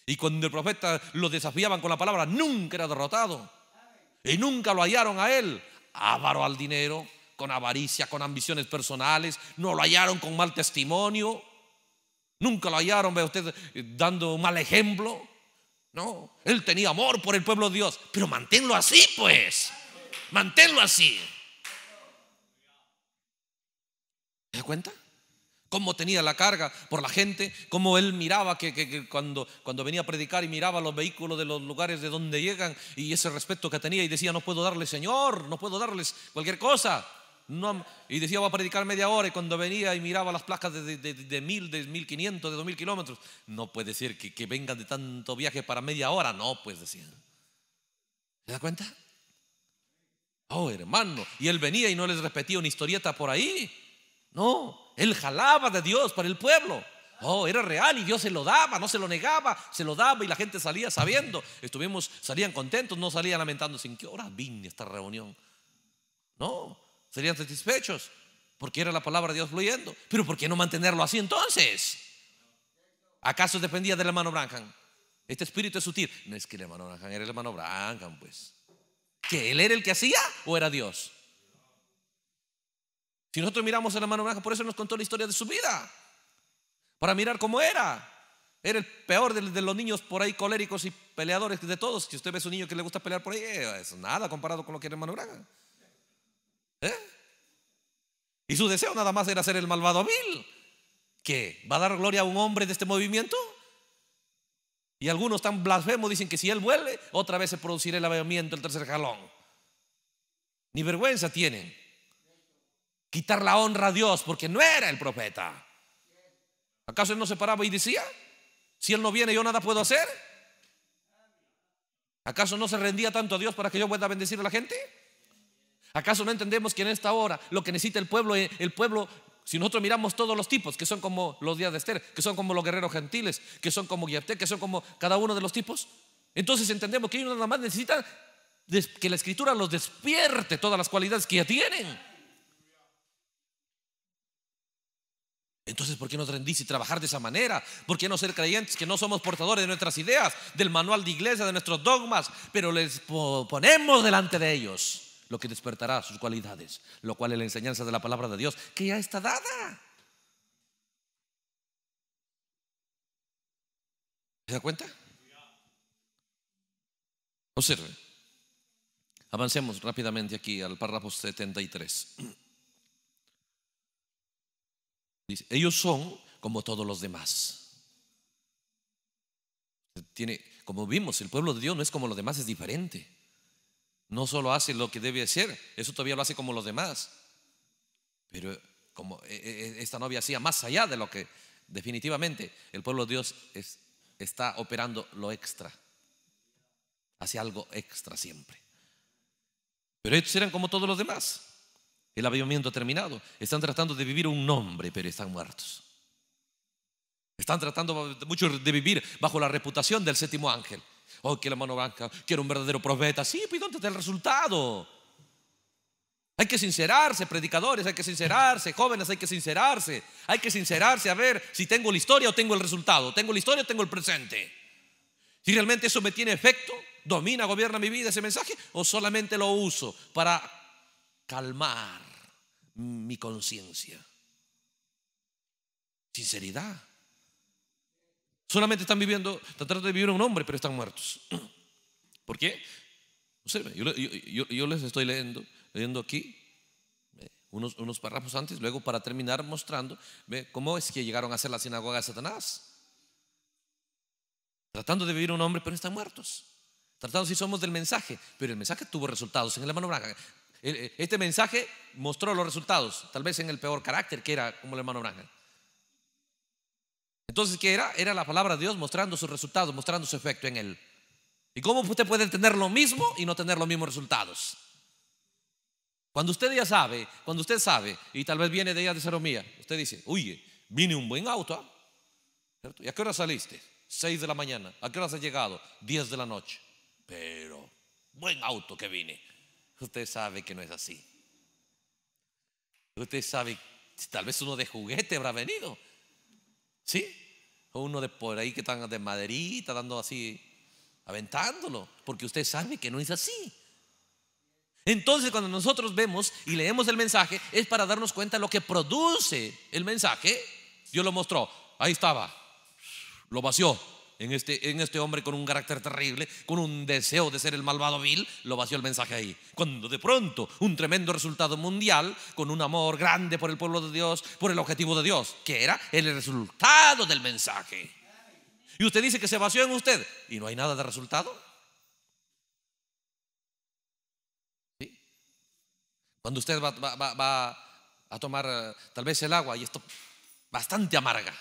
Y cuando el profeta lo desafiaban con la palabra, nunca era derrotado. Y nunca lo hallaron a él. Avaro al dinero, con avaricia, con ambiciones personales. No lo hallaron con mal testimonio. Nunca lo hallaron, ve usted, dando un mal ejemplo. No, él tenía amor por el pueblo de Dios. Pero manténlo así, pues. Manténlo así. ¿Te das cuenta? cómo tenía la carga por la gente, cómo él miraba que, cuando, cuando, venía a predicar y miraba los vehículos de los lugares de donde llegan y ese respeto que tenía y decía, no puedo darles Señor, no puedo darles cualquier cosa. y decía, voy a predicar media hora y cuando venía y miraba las placas de, mil, de mil quinientos, de dos mil kilómetros, no puede decir que, que vengan de tanto viaje para media hora, no, pues decía ¿Se da cuenta? Oh, hermano, y él venía y no les repetía una historieta por ahí. No, él jalaba de Dios para el pueblo. Oh, era real y Dios se lo daba, no se lo negaba, se lo daba y la gente salía sabiendo. Estuvimos, salían contentos, no salían lamentando. ¿Sin qué hora vine esta reunión? No, serían satisfechos porque era la palabra de Dios fluyendo. Pero ¿por qué no mantenerlo así entonces? ¿Acaso dependía del hermano Branham? Este espíritu es sutil. No es que el hermano Branham era el hermano Branham, pues. ¿Que él era el que hacía o era Dios? Si nosotros miramos a la mano por eso nos contó la historia de su vida, para mirar cómo era. Era el peor de, los niños por ahí coléricos y peleadores de todos. Si usted ve a un niño que le gusta pelear por ahí, eh, es nada comparado con lo que era hermano Branca. ¿Eh? Y su deseo nada más era ser el malvado vil. ¿Qué? ¿Va a dar gloria a un hombre de este movimiento? Y algunos tan blasfemos dicen que si él vuelve, otra vez se producirá el aviamiento el tercer jalón. Ni vergüenza tienen quitar la honra a Dios porque no era el profeta. ¿Acaso él no se paraba y decía, si él no viene yo nada puedo hacer? ¿Acaso no se rendía tanto a Dios para que yo pueda bendecir a la gente? ¿Acaso no entendemos que en esta hora lo que necesita el pueblo, eh, el pueblo, si nosotros miramos todos los tipos, que son como los días de Esther, que son como los guerreros gentiles, que son como Guiarte, que son como cada uno de los tipos, entonces entendemos que ellos nada más necesitan que la escritura los despierte todas las cualidades que ya tienen. Entonces, ¿por qué no rendís y trabajar de esa manera? ¿Por qué no ser creyentes que no somos portadores de nuestras ideas, del manual de iglesia, de nuestros dogmas, pero les ponemos delante de ellos lo que despertará sus cualidades, lo cual es la enseñanza de la palabra de Dios, que ya está dada? ¿Se da cuenta? Observe. Avancemos rápidamente aquí al párrafo 73 ellos son como todos los demás. Tiene, como vimos, el pueblo de Dios no es como los demás, es diferente. No solo hace lo que debe hacer, eso todavía lo hace como los demás. Pero como e, e, e, esta novia hacía más allá de lo que definitivamente el pueblo de Dios está operando lo extra. Hace algo extra siempre. Pero ellos eran como todos los demás. El avivamiento ha terminado. Están tratando de vivir un nombre, pero están muertos. Están tratando mucho de vivir bajo la reputación del séptimo ángel. Oh, que la mano blanca, quiero un verdadero profeta. Sí, pues ¿dónde está el resultado? Hay que sincerarse, predicadores, hay que sincerarse, jóvenes, hay que sincerarse. Hay que sincerarse a ver si tengo la historia o tengo el resultado. Tengo la historia o tengo el presente. Si realmente eso me tiene efecto, domina, gobierna mi vida ese mensaje, o solamente lo uso para calmar mi conciencia. Sinceridad. Solamente están viviendo, tratando de vivir un hombre, pero están muertos. *clears throat* ¿Por qué? yo, les estoy leyendo, leyendo aquí unos, unos, párrafos antes, luego para terminar mostrando cómo es que llegaron a ser la sinagoga de Satanás. Tratando de vivir un hombre, pero están muertos. Tratando si somos del mensaje, pero el mensaje tuvo resultados en la mano blanca. Eh, este mensaje mostró los resultados, tal vez en el peor carácter que era como el hermano Branham. Entonces, ¿qué era? Era la palabra de Dios mostrando sus resultados, mostrando su efecto en él. ¿Y cómo usted puede tener lo mismo y no tener los mismos resultados? Cuando usted ya sabe, cuando usted sabe, y tal vez viene de ella de seromía, usted dice, oye, vine un buen auto, ¿Ya ¿ah? ¿y a qué hora saliste? 6 de la mañana, ¿a qué hora has llegado? 10 de la noche. Pero, buen auto que vine. Usted sabe que no es así. Usted sabe, tal vez uno de juguete habrá venido. ¿Sí? O uno de por ahí que están de maderita, dando así, aventándolo. Porque usted sabe que no es así. Entonces cuando nosotros vemos y leemos el mensaje es para darnos cuenta de lo que produce el mensaje. Dios lo mostró. Ahí estaba. Lo vació. Este, en este, hombre con un carácter terrible, con un deseo de ser el malvado vil, lo vació el mensaje ahí. Cuando de pronto un tremendo resultado mundial, con un amor grande por el pueblo de Dios, por el objetivo de Dios, que era el resultado del mensaje. Y usted dice que se vació en usted y no hay nada de resultado. Cuando usted va, va a tomar eh, tal vez el agua y esto bastante amarga.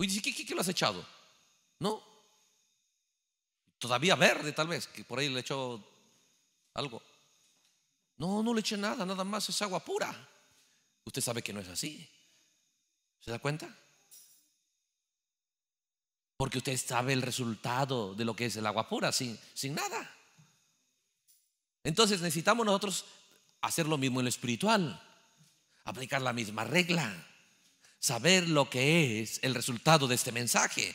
Uy, dice, ¿qué, lo has echado? No. Todavía verde, tal vez, que por ahí le echó algo. No, no le eché nada, nada más es agua pura. Usted sabe que no es así. ¿Se da cuenta? Porque usted sabe el resultado de lo que es el agua pura, sin, sin nada. Entonces necesitamos nosotros hacer lo mismo en lo espiritual, aplicar la misma regla saber lo que es el resultado de este mensaje.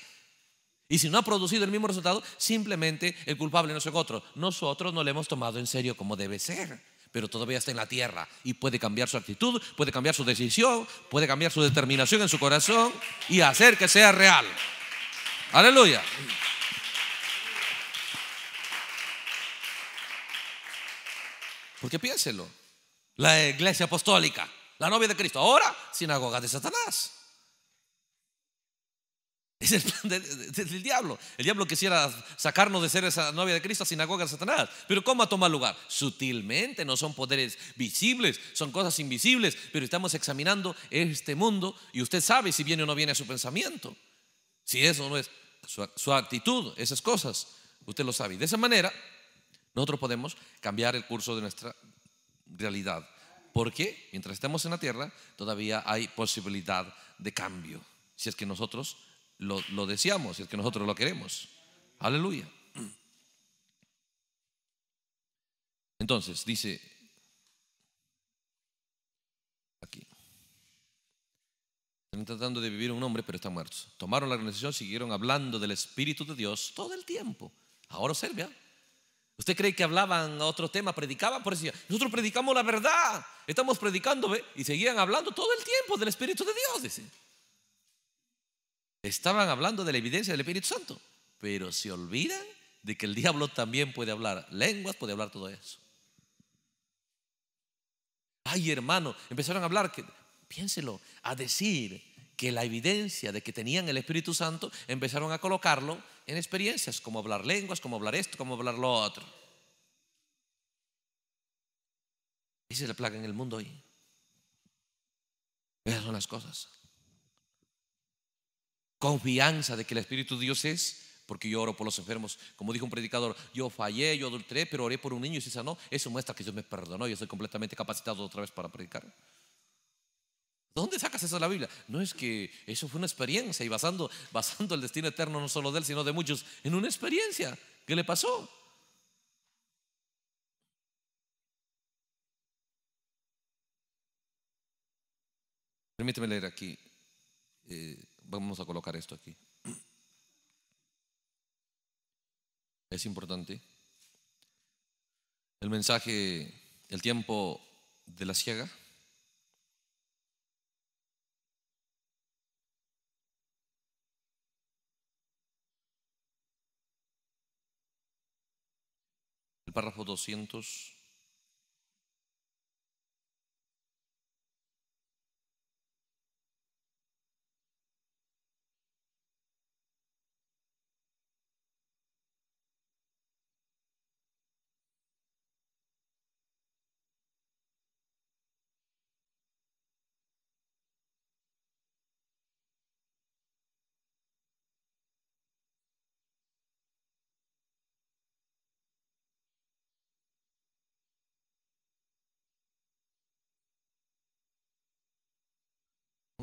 Y si no ha producido el mismo resultado, simplemente el culpable no es otro. Nosotros no lo hemos tomado en serio como debe ser, pero todavía está en la tierra y puede cambiar su actitud, puede cambiar su decisión, puede cambiar su determinación en su corazón y hacer que sea real. Aleluya. Porque piénselo, la iglesia apostólica la novia de Cristo. Ahora, sinagoga de Satanás. Es el plan del diablo. El diablo quisiera sacarnos de ser esa novia de Cristo a sinagoga de Satanás. Pero ¿cómo ha tomado lugar? Sutilmente, no son poderes visibles, son cosas invisibles. Pero estamos examinando este mundo y usted sabe si viene o no viene a su pensamiento. Si eso no es su, su actitud, esas cosas. Usted lo sabe. de esa manera, nosotros podemos cambiar el curso de nuestra realidad. Porque mientras estemos en la tierra, todavía hay posibilidad de cambio. Si es que nosotros lo, deseamos, si es que nosotros lo queremos. Aleluya. Entonces, dice aquí. Están tratando de vivir un hombre, pero está muerto. Tomaron la organización, siguieron hablando del Espíritu de Dios todo el tiempo. Ahora observa, ¿ah? ¿Usted cree que hablaban a otro tema, predicaban? Por decir, nosotros predicamos la verdad, estamos predicando ¿ve? y seguían hablando todo el tiempo del Espíritu de Dios, Estaban hablando de la evidencia del Espíritu Santo, pero se olvidan de que el diablo también puede hablar lenguas, puede hablar todo eso. Ay, hermano, empezaron a hablar, que, piénselo, a decir que la evidencia de que tenían el Espíritu Santo empezaron a colocarlo en experiencias, como hablar lenguas, como hablar esto, como hablar lo otro. Esa es la plaga en el mundo hoy. Esas son las cosas. Confianza de que el Espíritu de Dios es, porque yo oro por los enfermos. Como dijo un predicador, yo fallé, yo adulteré, pero oré por un niño y se sanó. Eso muestra que Dios me perdonó y yo soy completamente capacitado otra vez para predicar. ¿Dónde sacas eso de la Biblia? No es que eso fue una experiencia y basando, basando el destino eterno no solo de él, sino de muchos, en una experiencia que le pasó. Permíteme leer aquí. Eh, vamos a colocar esto aquí. Es importante. El mensaje, el tiempo de la ciega. párrafo 200.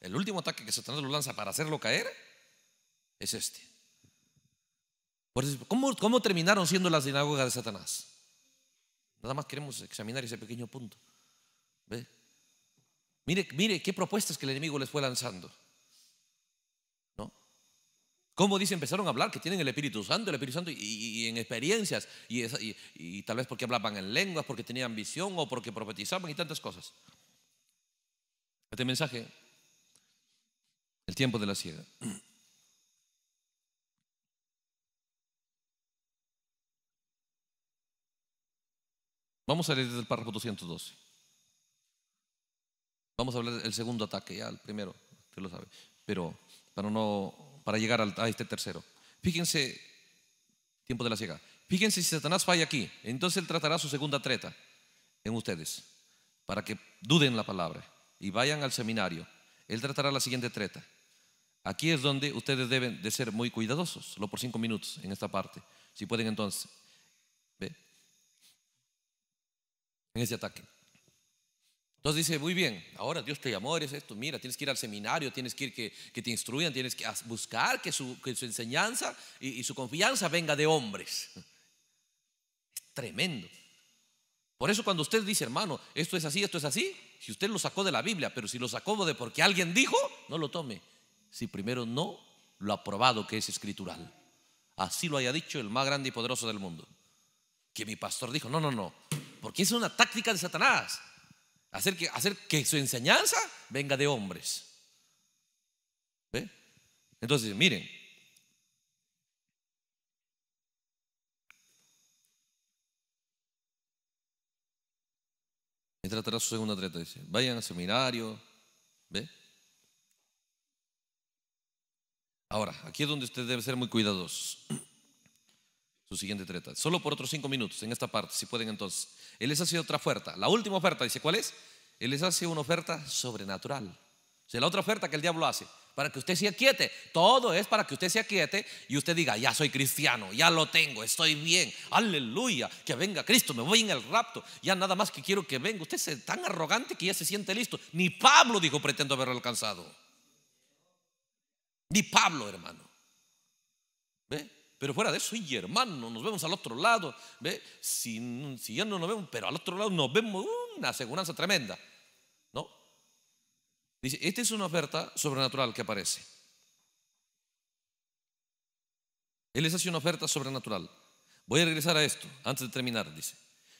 El último ataque que Satanás lo lanza para hacerlo caer es este. ¿cómo, terminaron siendo las sinagogas de Satanás? Nada más queremos examinar ese pequeño punto. Mire, mire qué propuestas que el enemigo les fue lanzando. ¿No? ¿Cómo dice, empezaron a hablar que tienen el Espíritu Santo, el Espíritu Santo, y, en experiencias, y, y, tal vez porque hablaban en lenguas, porque tenían visión o porque profetizaban y tantas cosas. Este mensaje el tiempo de la siega. Vamos a leer desde el párrafo 212. Vamos a hablar del segundo ataque, ya el primero, usted lo sabe, pero para no para llegar a este tercero. Fíjense, tiempo de la siega Fíjense si Satanás falla aquí, entonces él tratará su segunda treta en ustedes, para que duden la palabra y vayan al seminario. Él tratará la siguiente treta. Aquí es donde ustedes deben de ser muy cuidadosos, solo por cinco minutos en esta parte. Si pueden entonces, ¿ve? En ese ataque. Entonces dice, muy bien, ahora Dios te llamó, eres esto, mira, tienes que ir al seminario, tienes que ir que, te instruyan, tienes que buscar que su, enseñanza y, y, su confianza venga de hombres. Es tremendo. Por eso cuando usted dice, hermano, esto es así, esto es así, si usted lo sacó de la Biblia, pero si lo sacó de porque alguien dijo, no lo tome si primero no lo ha aprobado que es escritural. Así lo haya dicho el más grande y poderoso del mundo. Que mi pastor dijo, no, no, no, porque es una táctica de Satanás. Hacer que, hacer que su enseñanza venga de hombres. ¿Ve? Entonces, miren, Mientras atrás su segunda treta, dice, vayan al seminario, ¿ve? Ahora, aquí es donde usted debe ser muy cuidadoso. Su siguiente treta. Solo por otros cinco minutos en esta parte, si pueden entonces. Él les hace otra oferta. La última oferta, dice, ¿cuál es? Él les hace una oferta sobrenatural. O la otra oferta que el diablo hace, para que usted se aquiete. Todo es para que usted se aquiete y usted diga, ya soy cristiano, ya lo tengo, estoy bien, aleluya, que venga Cristo, me voy en el rapto, ya nada más que quiero que venga. Usted es tan arrogante que ya se siente listo. Ni Pablo dijo, pretendo haberlo alcanzado ni Pablo, hermano. ¿Ve? Pero fuera de eso, y hermano, nos vemos al otro lado. ¿Ve? Si, si ya no nos vemos, pero al otro lado nos vemos una aseguranza tremenda. ¿No? Dice, esta es una oferta sobrenatural que aparece. Él les hace una oferta sobrenatural. Voy a regresar a esto antes de terminar, dice.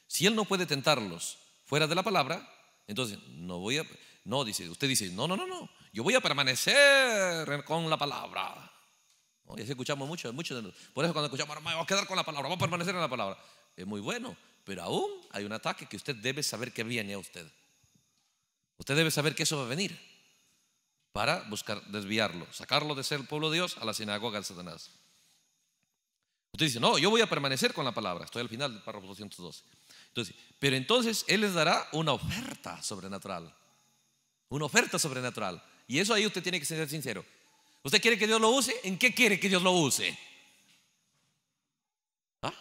Si él no puede tentarlos fuera de la palabra, entonces no voy a... No, dice, usted dice, no, no, no, no. Yo voy a permanecer con la palabra. Y así escuchamos mucho, mucho de nosotros. Por eso cuando escuchamos, vamos a quedar con la palabra, vamos a permanecer en la palabra. Es muy bueno, pero aún hay un ataque que usted debe saber que viene a usted. Usted debe saber que eso va a venir para buscar desviarlo, sacarlo de ser el pueblo de Dios a la sinagoga del Satanás. Usted dice, no, yo voy a permanecer con la palabra. Estoy al final del párrafo 212. Entonces, pero entonces Él les dará una oferta sobrenatural. Una oferta sobrenatural. Y eso ahí usted tiene que ser sincero. ¿Usted quiere que Dios lo use? ¿En qué quiere que Dios lo use? ¿Ah?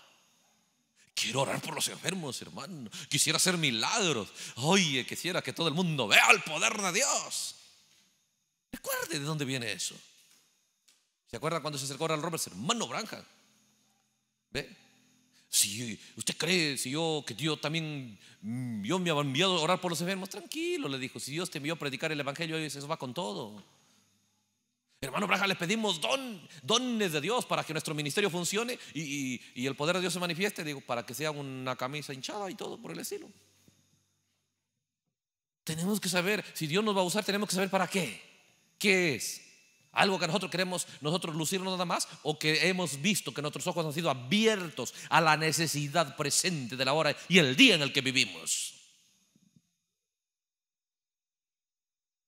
Quiero orar por los enfermos, hermano. Quisiera hacer milagros. Oye, quisiera que todo el mundo vea el poder de Dios. Recuerde de dónde viene eso. ¿Se acuerda cuando se acercó al Roberts? Hermano Branja. ¿Ve? Si usted cree, si yo, que Dios también, mm, yo me ha enviado a orar por los enfermos, tranquilo, le dijo, si Dios te envió a predicar el Evangelio, eso va con todo. Hermano Braja, le pedimos dones de Dios para que nuestro ministerio funcione y, y, el poder de Dios se manifieste, digo, para que sea una camisa hinchada y todo por el estilo. Tenemos que saber, si Dios nos va a usar, tenemos que saber para qué. ¿Qué es? Algo que nosotros queremos nosotros lucirnos nada más o que hemos visto que nuestros ojos han sido abiertos a la necesidad presente de la hora y el día en el que vivimos.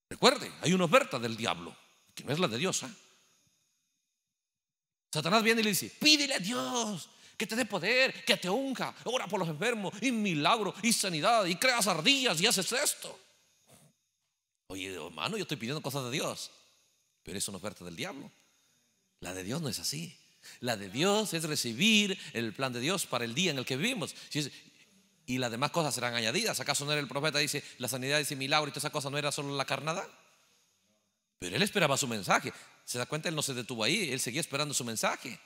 Recuerde, hay una oferta del diablo, que no es la de Dios. ¿ah? Satanás viene y le dice, pídele a Dios que te dé poder, que te unja, ora por los enfermos, y milagro, y sanidad, y creas ardillas, y haces esto. Oye, hermano, yo estoy pidiendo cosas de Dios. Pero es una oferta del diablo. La de Dios no es así. La de Dios es recibir el plan de Dios para el día en el que vivimos. Y las demás cosas serán añadidas. ¿Acaso no era el profeta? Dice, la sanidad y milagro y toda esa cosa no era solo la carnada. Pero él esperaba su mensaje. ¿Se da cuenta? Él no se detuvo ahí. Él seguía esperando su mensaje.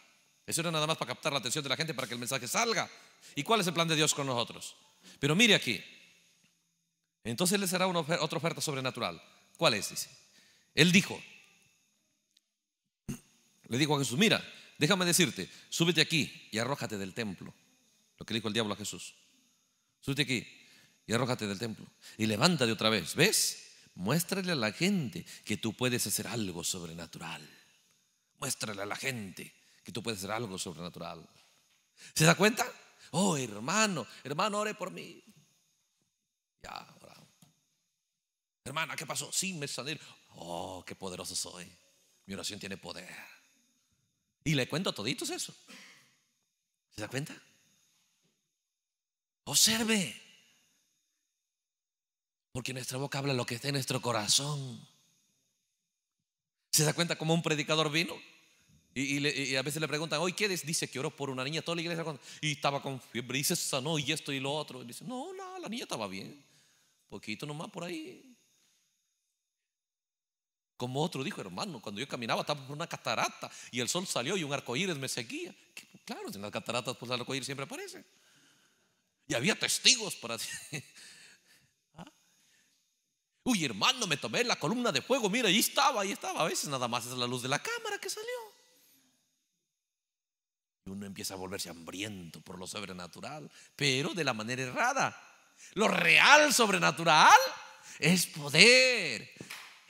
Eso era nada más para captar la atención de la gente para que el mensaje salga. ¿Y cuál es el plan de Dios con nosotros? Pero mire aquí. Entonces le será una otra oferta sobrenatural. ¿Cuál es? Dice. Él dijo, le dijo a Jesús, mira, déjame decirte, súbete aquí y arrójate del templo. Lo que dijo el diablo a Jesús. Súbete aquí y arrójate del templo. Y levántate otra vez. ¿Ves? Muéstrale a la gente que tú puedes hacer algo sobrenatural. Muéstrale a la gente que tú puedes hacer algo sobrenatural. ¿Se da cuenta? Oh, hermano, hermano, ore por mí. Ya, ahora. Hermana, ¿qué pasó? Sí, me salió Oh, qué poderoso soy. Mi oración tiene poder. Y le cuento a toditos eso. ¿Se da cuenta? Observe. Porque nuestra boca habla lo que está en nuestro corazón. ¿Se da cuenta cómo un predicador vino? Y, a veces le preguntan, hoy ¿qué dice que oró por una niña? Toda la iglesia y estaba con fiebre y se sanó y esto y lo otro. dice, no, no, la niña estaba bien. Poquito nomás por ahí. Como otro dijo, hermano, cuando yo caminaba estaba por una catarata y el sol salió y un arcoíris me seguía. Claro, en las cataratas pues el arcoíris siempre aparece. Y había testigos para *laughs* ¿Ah? Uy, hermano, me tomé la columna de fuego. Mira, ahí estaba, ahí estaba. A veces nada más es la luz de la cámara que salió. Y uno empieza a volverse hambriento por lo sobrenatural, pero de la manera errada. Lo real sobrenatural es poder,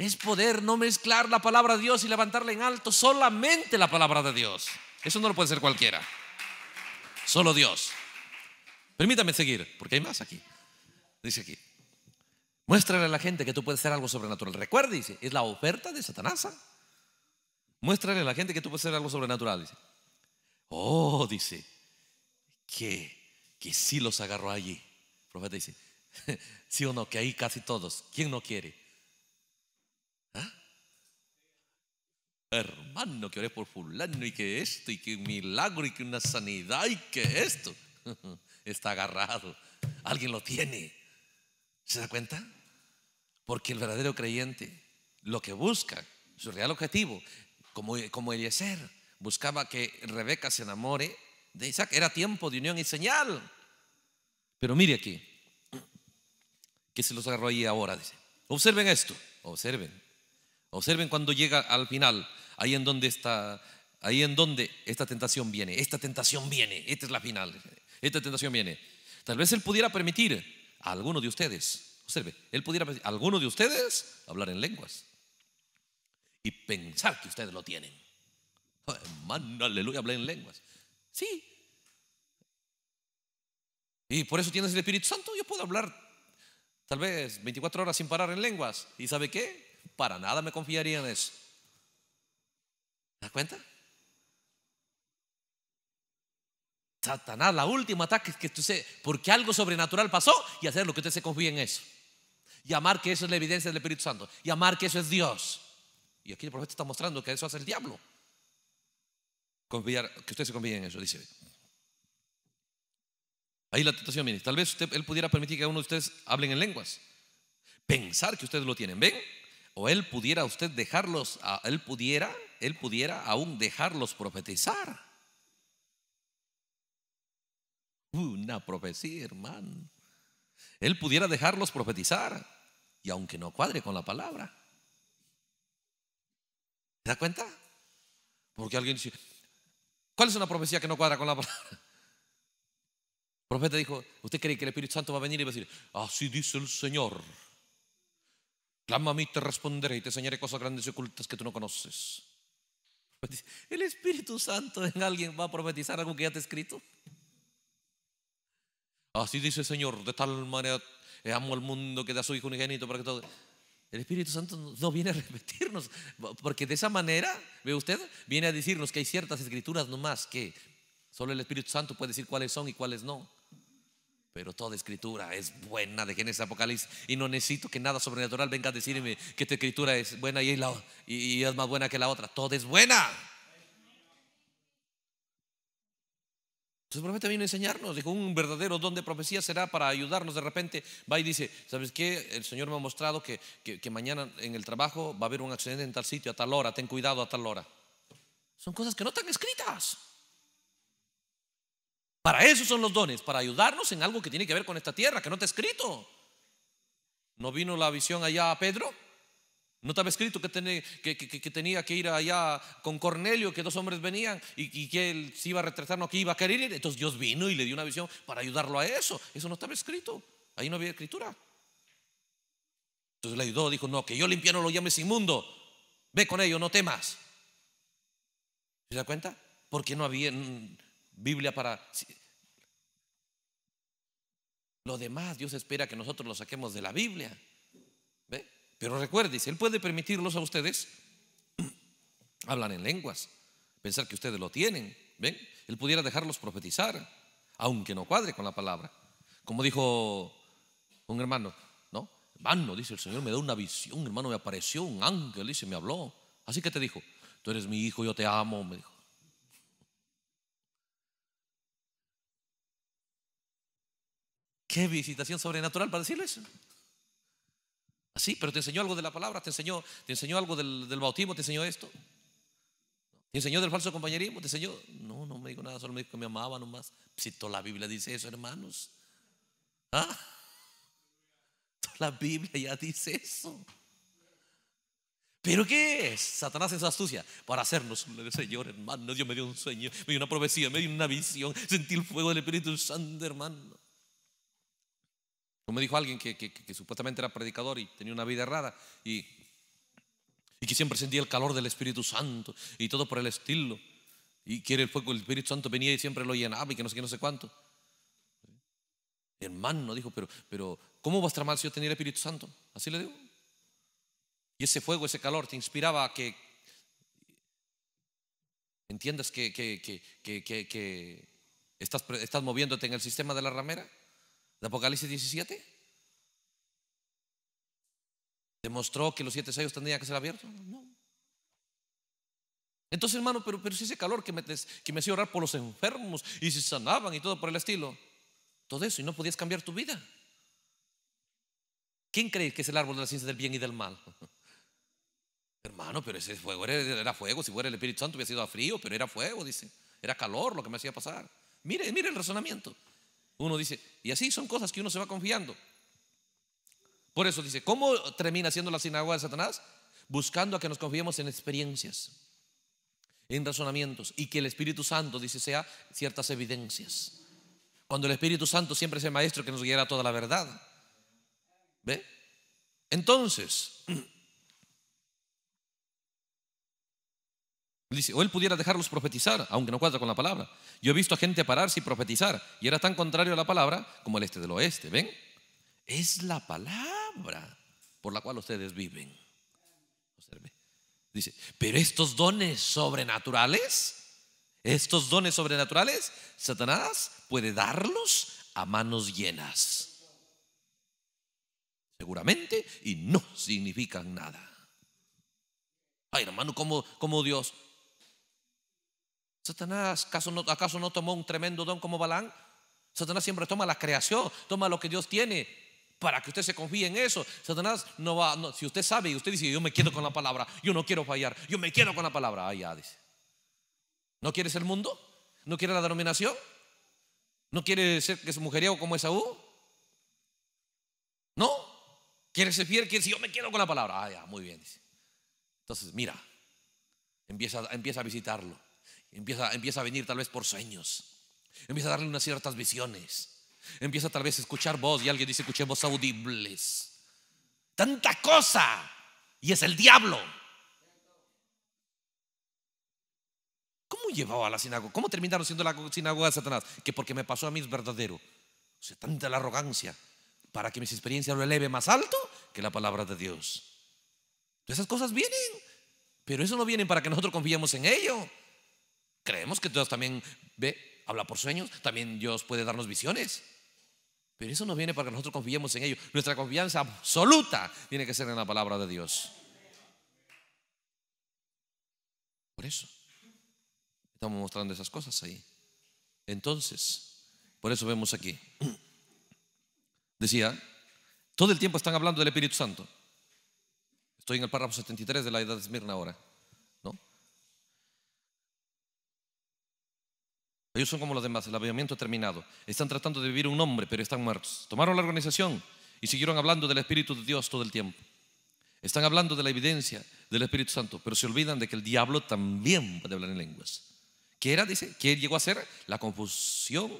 es poder no mezclar la palabra de Dios y levantarla en alto, solamente la palabra de Dios. Eso no lo puede ser cualquiera, solo Dios. Permítame seguir, porque hay más aquí. Dice aquí, muéstrale a la gente que tú puedes hacer algo sobrenatural. Recuerde, dice, es la oferta de Satanás. ¿ah? Muéstrale a la gente que tú puedes hacer algo sobrenatural. Dice, oh, dice, que, que sí los agarró allí. El profeta dice, *laughs* sí o no, que ahí casi todos. ¿Quién no quiere? hermano, que oré por fulano y que esto y que un milagro y que una sanidad y que esto. *laughs* Está agarrado. Alguien lo tiene. ¿Se da cuenta? Porque el verdadero creyente lo que busca, su real objetivo, como, como Eliezer, buscaba que Rebeca se enamore de Isaac. Era tiempo de unión y señal. Pero mire aquí, que se los agarró ahí ahora, dice. Observen esto, observen. Observen cuando llega al final, ahí en donde está, ahí en donde esta tentación viene, esta tentación viene, esta es la final, esta tentación viene. Tal vez él pudiera permitir a alguno de ustedes, observe, él pudiera permitir alguno de ustedes hablar en lenguas y pensar que ustedes lo tienen. Oh, hermano, aleluya, hablé en lenguas. Sí. Y por eso tienes el Espíritu Santo. Yo puedo hablar tal vez 24 horas sin parar en lenguas. ¿Y sabe qué? para nada me confiaría en eso. ¿Te das cuenta? Satanás, la última ataque que usted porque algo sobrenatural pasó y hacer lo que usted se confía en eso. Llamar que eso es la evidencia del Espíritu Santo. Llamar que eso es Dios. Y aquí el profeta está mostrando que eso hace el diablo. Confiar, que usted se confíe en eso, dice. Ahí la tentación, Tal vez usted, él pudiera permitir que uno de ustedes hablen en lenguas. Pensar que ustedes lo tienen. ¿Ven? o él pudiera usted dejarlos, él pudiera, él pudiera aún dejarlos profetizar. Una profecía, hermano. Él pudiera dejarlos profetizar y aunque no cuadre con la palabra. ¿Se da cuenta? Porque alguien dice, ¿cuál es una profecía que no cuadra con la palabra? El profeta dijo, ¿usted cree que el Espíritu Santo va a venir y va a decir, así dice el Señor? llama a mí, te responderé y te enseñaré cosas grandes y ocultas que tú no conoces. Pues el Espíritu Santo en alguien va a profetizar algo que ya te he escrito. Así dice el Señor, de tal manera eh, amo al mundo que da su Hijo unigénito para que todo... El Espíritu Santo no viene a repetirnos, porque de esa manera, ve usted, viene a decirnos que hay ciertas escrituras nomás que solo el Espíritu Santo puede decir cuáles son y cuáles no. Pero toda escritura es buena de Génesis Apocalipsis. Y no necesito que nada sobrenatural venga a decirme que esta escritura es buena y es, la, y es más buena que la otra. Toda es buena. Entonces promete vino a enseñarnos, dijo, un verdadero don de profecía será para ayudarnos. De repente va y dice, ¿sabes qué? El Señor me ha mostrado que, que, mañana en el trabajo va a haber un accidente en tal sitio, a tal hora, ten cuidado a tal hora. Son cosas que no están escritas. Para eso son los dones, para ayudarnos en algo que tiene que ver con esta tierra, que no está escrito. ¿No vino la visión allá a Pedro? ¿No estaba escrito que, tenía que ir allá con Cornelio, que dos hombres venían y, que él se iba a retrasar, no, que iba a querer ir? Entonces Dios vino y le dio una visión para ayudarlo a eso. Eso no estaba escrito. Ahí no había escritura. Entonces le ayudó, dijo, no, que yo limpié no lo llames inmundo. Ve con ello, no temas. ¿Se da cuenta? Porque no había, Biblia para... Lo demás, Dios espera que nosotros lo saquemos de la Biblia. ¿Ve? Pero si Él puede permitirlos a ustedes. *clears throat* Hablan en lenguas, pensar que ustedes lo tienen. ¿Ven? Él pudiera dejarlos profetizar, aunque no cuadre con la palabra. Como dijo un hermano, ¿no? Hermano, dice el Señor, me da una visión, hermano, me apareció un ángel y se me habló. Así que te dijo, tú eres mi hijo, yo te amo, me dijo. ¿Qué visitación sobrenatural para decirle eso? Sí, pero te enseñó algo de la palabra, te enseñó, te enseñó algo del, bautismo, te enseñó esto. ¿Te enseñó del falso compañerismo? ¿Te enseñó? No, no me dijo nada, solo me dijo que me amaba nomás. Si toda la Biblia dice eso, hermanos. ¿Ah? Toda la Biblia ya dice eso. ¿Pero qué es? Satanás es astucia para hacernos Señor, hermano. Dios me dio un sueño, me dio una profecía, me dio una visión. Sentí el fuego del Espíritu Santo, hermano. Me dijo alguien que, supuestamente era predicador y tenía una vida errada y, que siempre sentía el calor del Espíritu Santo y todo por el estilo. Y quiere el fuego, del Espíritu Santo venía y siempre lo llenaba y que no sé qué, no sé cuánto. hermano dijo, pero, pero ¿cómo vas a estar mal si yo tenía el Espíritu Santo? Así le digo. Y ese fuego, ese calor te inspiraba a que entiendas que, que, que estás, estás moviéndote en el sistema de la ramera de Apocalipsis 17? ¿Demostró que los siete sellos tendrían que ser abiertos? No. Entonces, hermano, pero, pero si ese calor que me, que me hacía orar por los enfermos y se sanaban y todo por el estilo, todo eso, y no podías cambiar tu vida. ¿Quién cree que es el árbol de la ciencia del bien y del mal? *laughs* Hermano, pero ese fuego era, era, fuego. Si fuera el Espíritu Santo hubiera sido a frío, pero era fuego, dice. Era calor lo que me hacía pasar. Mire, mire el razonamiento. Uno dice, y así son cosas que uno se va confiando. Por eso dice, ¿cómo termina siendo la sinagoga de Satanás? Buscando a que nos confiemos en experiencias, en razonamientos, y que el Espíritu Santo, dice, sea ciertas evidencias. Cuando el Espíritu Santo siempre es el maestro que nos guiará a toda la verdad. ¿Ve? Entonces, *clears throat* Dice, o él pudiera dejarlos profetizar, aunque no cuadra con la palabra. Yo he visto a gente pararse y profetizar, y era tan contrario a la palabra como el este del oeste, ¿ven? Es la palabra por la cual ustedes viven. Observe. Dice, pero estos dones sobrenaturales, estos dones sobrenaturales, Satanás puede darlos a manos llenas. Seguramente, y no significan nada. Ay, hermano, como, como Dios Satanás, ¿acaso no, tomó un tremendo don como Balán? Satanás siempre toma la creación, toma lo que Dios tiene para que usted se confíe en eso. Satanás no va, si usted sabe y usted dice, yo me quedo con la palabra, yo no quiero fallar, yo me quedo con la palabra, ah, ya dice. ¿No quieres el mundo? ¿No quiere la denominación? ¿No quiere ser que es mujeriego como Esaú? ¿No? ¿Quiere ser fiel? decir Yo me quedo con la palabra. Ah, ya, muy bien, dice. Entonces, mira, empieza, empieza a visitarlo Empieza, empieza a venir tal vez por sueños. Empieza a darle unas ciertas visiones. Empieza tal vez a escuchar voz y alguien dice, escuchemos audibles. Tanta cosa. Y es el diablo. ¿Cómo llevaba a la sinagoga? ¿Cómo terminaron siendo la sinagoga de Satanás? Que porque me pasó a mí es verdadero. O sea, tanta la arrogancia para que mis experiencias lo eleve más alto que la palabra de Dios. esas cosas vienen, pero eso no viene para que nosotros confiemos en ello. Creemos que Dios también ve, habla por sueños, también Dios puede darnos visiones. Pero eso no viene para que nosotros confiemos en ello Nuestra confianza absoluta tiene que ser en la palabra de Dios. Por eso estamos mostrando esas cosas ahí. Entonces, por eso vemos aquí. Decía, todo el tiempo están hablando del Espíritu Santo. Estoy en el párrafo 73 de la Edad de Esmirna ahora. Ellos son como los demás, el avivamiento ha terminado. Están tratando de vivir un hombre pero están muertos. Tomaron la organización y siguieron hablando del Espíritu de Dios todo el tiempo. Están hablando de la evidencia del Espíritu Santo, pero se olvidan de que el diablo también puede hablar en lenguas. ¿Qué era, dice? ¿Qué llegó a ser? La confusión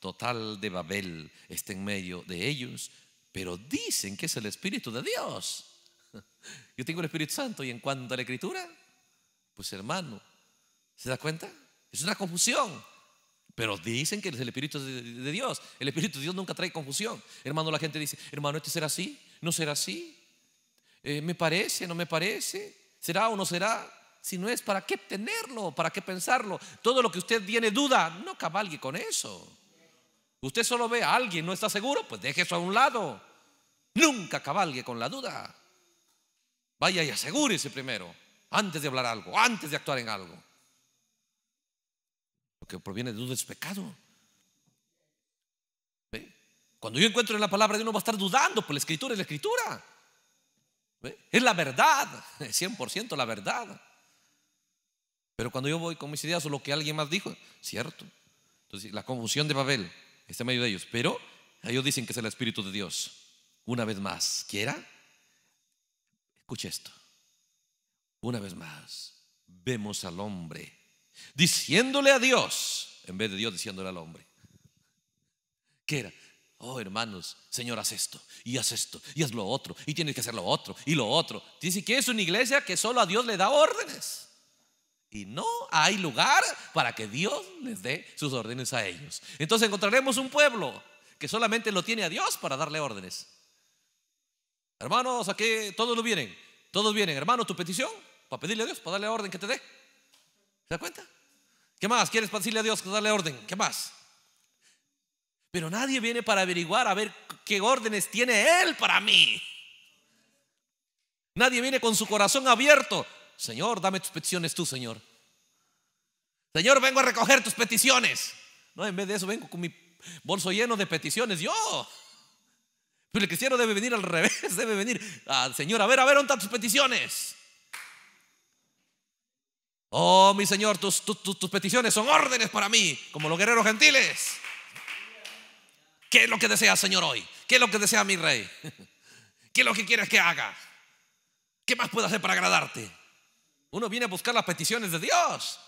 total de Babel está en medio de ellos, pero dicen que es el Espíritu de Dios. *laughs* Yo tengo el Espíritu Santo y en cuanto a la escritura, pues hermano, ¿se da cuenta? Es una confusión. Pero dicen que es el Espíritu de, Dios. El Espíritu de Dios nunca trae confusión. Hermano, la gente dice, hermano, ¿este será así? ¿No será así? Eh, me parece? ¿Será o no será? Si no es, ¿para qué tenerlo? ¿Para qué pensarlo? Todo lo que usted tiene duda, no cabalgue con eso. Usted solo ve a alguien, no está seguro, pues deje eso a un lado. Nunca cabalgue con la duda. Vaya y asegúrese primero, antes de hablar algo, antes de actuar en algo que proviene de duda es pecado. Cuando yo encuentro en la palabra de Dios no va a estar dudando, pues la escritura es la escritura. Es la verdad, 100% *laughs* la verdad. Pero cuando yo voy con mis ideas o lo que alguien más dijo, cierto. Entonces, la confusión de Babel está en medio de ellos. Pero ellos dicen que es el Espíritu de Dios. Una vez más, quiera, escuche esto. Una vez más, vemos al hombre diciéndole a Dios, en vez de Dios diciéndole al hombre. que era? Oh, hermanos, Señor, haz esto, y haz esto, y haz lo otro, y tienes que hacer lo otro, y lo otro. Dice que es una iglesia que solo a Dios le da órdenes. Y no hay lugar para que Dios les dé sus órdenes a ellos. Entonces encontraremos un pueblo que solamente lo tiene a Dios para darle órdenes. Hermanos, aquí todos lo vienen, todos vienen. Hermano, tu petición, para pedirle a Dios, para darle orden que te dé. ¿Se da cuenta? ¿Qué más? ¿Quieres decirle a Dios que darle orden? ¿Qué más? Pero nadie viene para averiguar a ver qué órdenes tiene Él para mí. Nadie viene con su corazón abierto. Señor, dame tus peticiones tú, Señor. Señor, vengo a recoger tus peticiones. No, en vez de eso vengo con mi bolso lleno de peticiones. Yo. Pero el cristiano debe venir al revés, *laughs* debe venir. al señor, a ver, a ver, ¿dónde están tus peticiones? Oh, mi Señor, tus, peticiones son órdenes para mí, como los guerreros gentiles. ¿Qué es lo que deseas Señor, hoy? ¿Qué es lo que desea mi rey? *laughs* ¿Qué es lo que quieres que haga? ¿Qué más puedo hacer para agradarte? Uno viene a buscar las peticiones de Dios.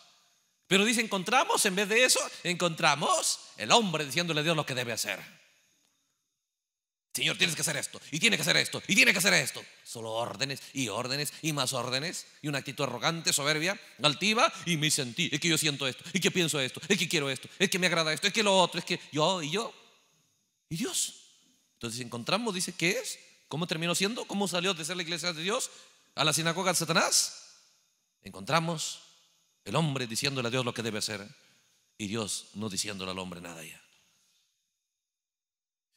Pero dice, encontramos, en vez de eso, encontramos el hombre diciéndole a Dios lo que debe hacer. Señor, tienes que hacer esto, y tiene que hacer esto, y tiene que hacer esto. Solo órdenes y órdenes y más órdenes y una actitud arrogante, soberbia, altiva y me sentí, es que yo siento esto, es que pienso esto, es que quiero esto, es que me agrada esto, es que lo otro, es que yo y yo y Dios. Entonces encontramos, dice, ¿qué es? ¿Cómo terminó siendo? ¿Cómo salió de ser la iglesia de Dios a la sinagoga de Satanás? Encontramos el hombre diciéndole a Dios lo que debe hacer y Dios no diciéndole al hombre nada ya.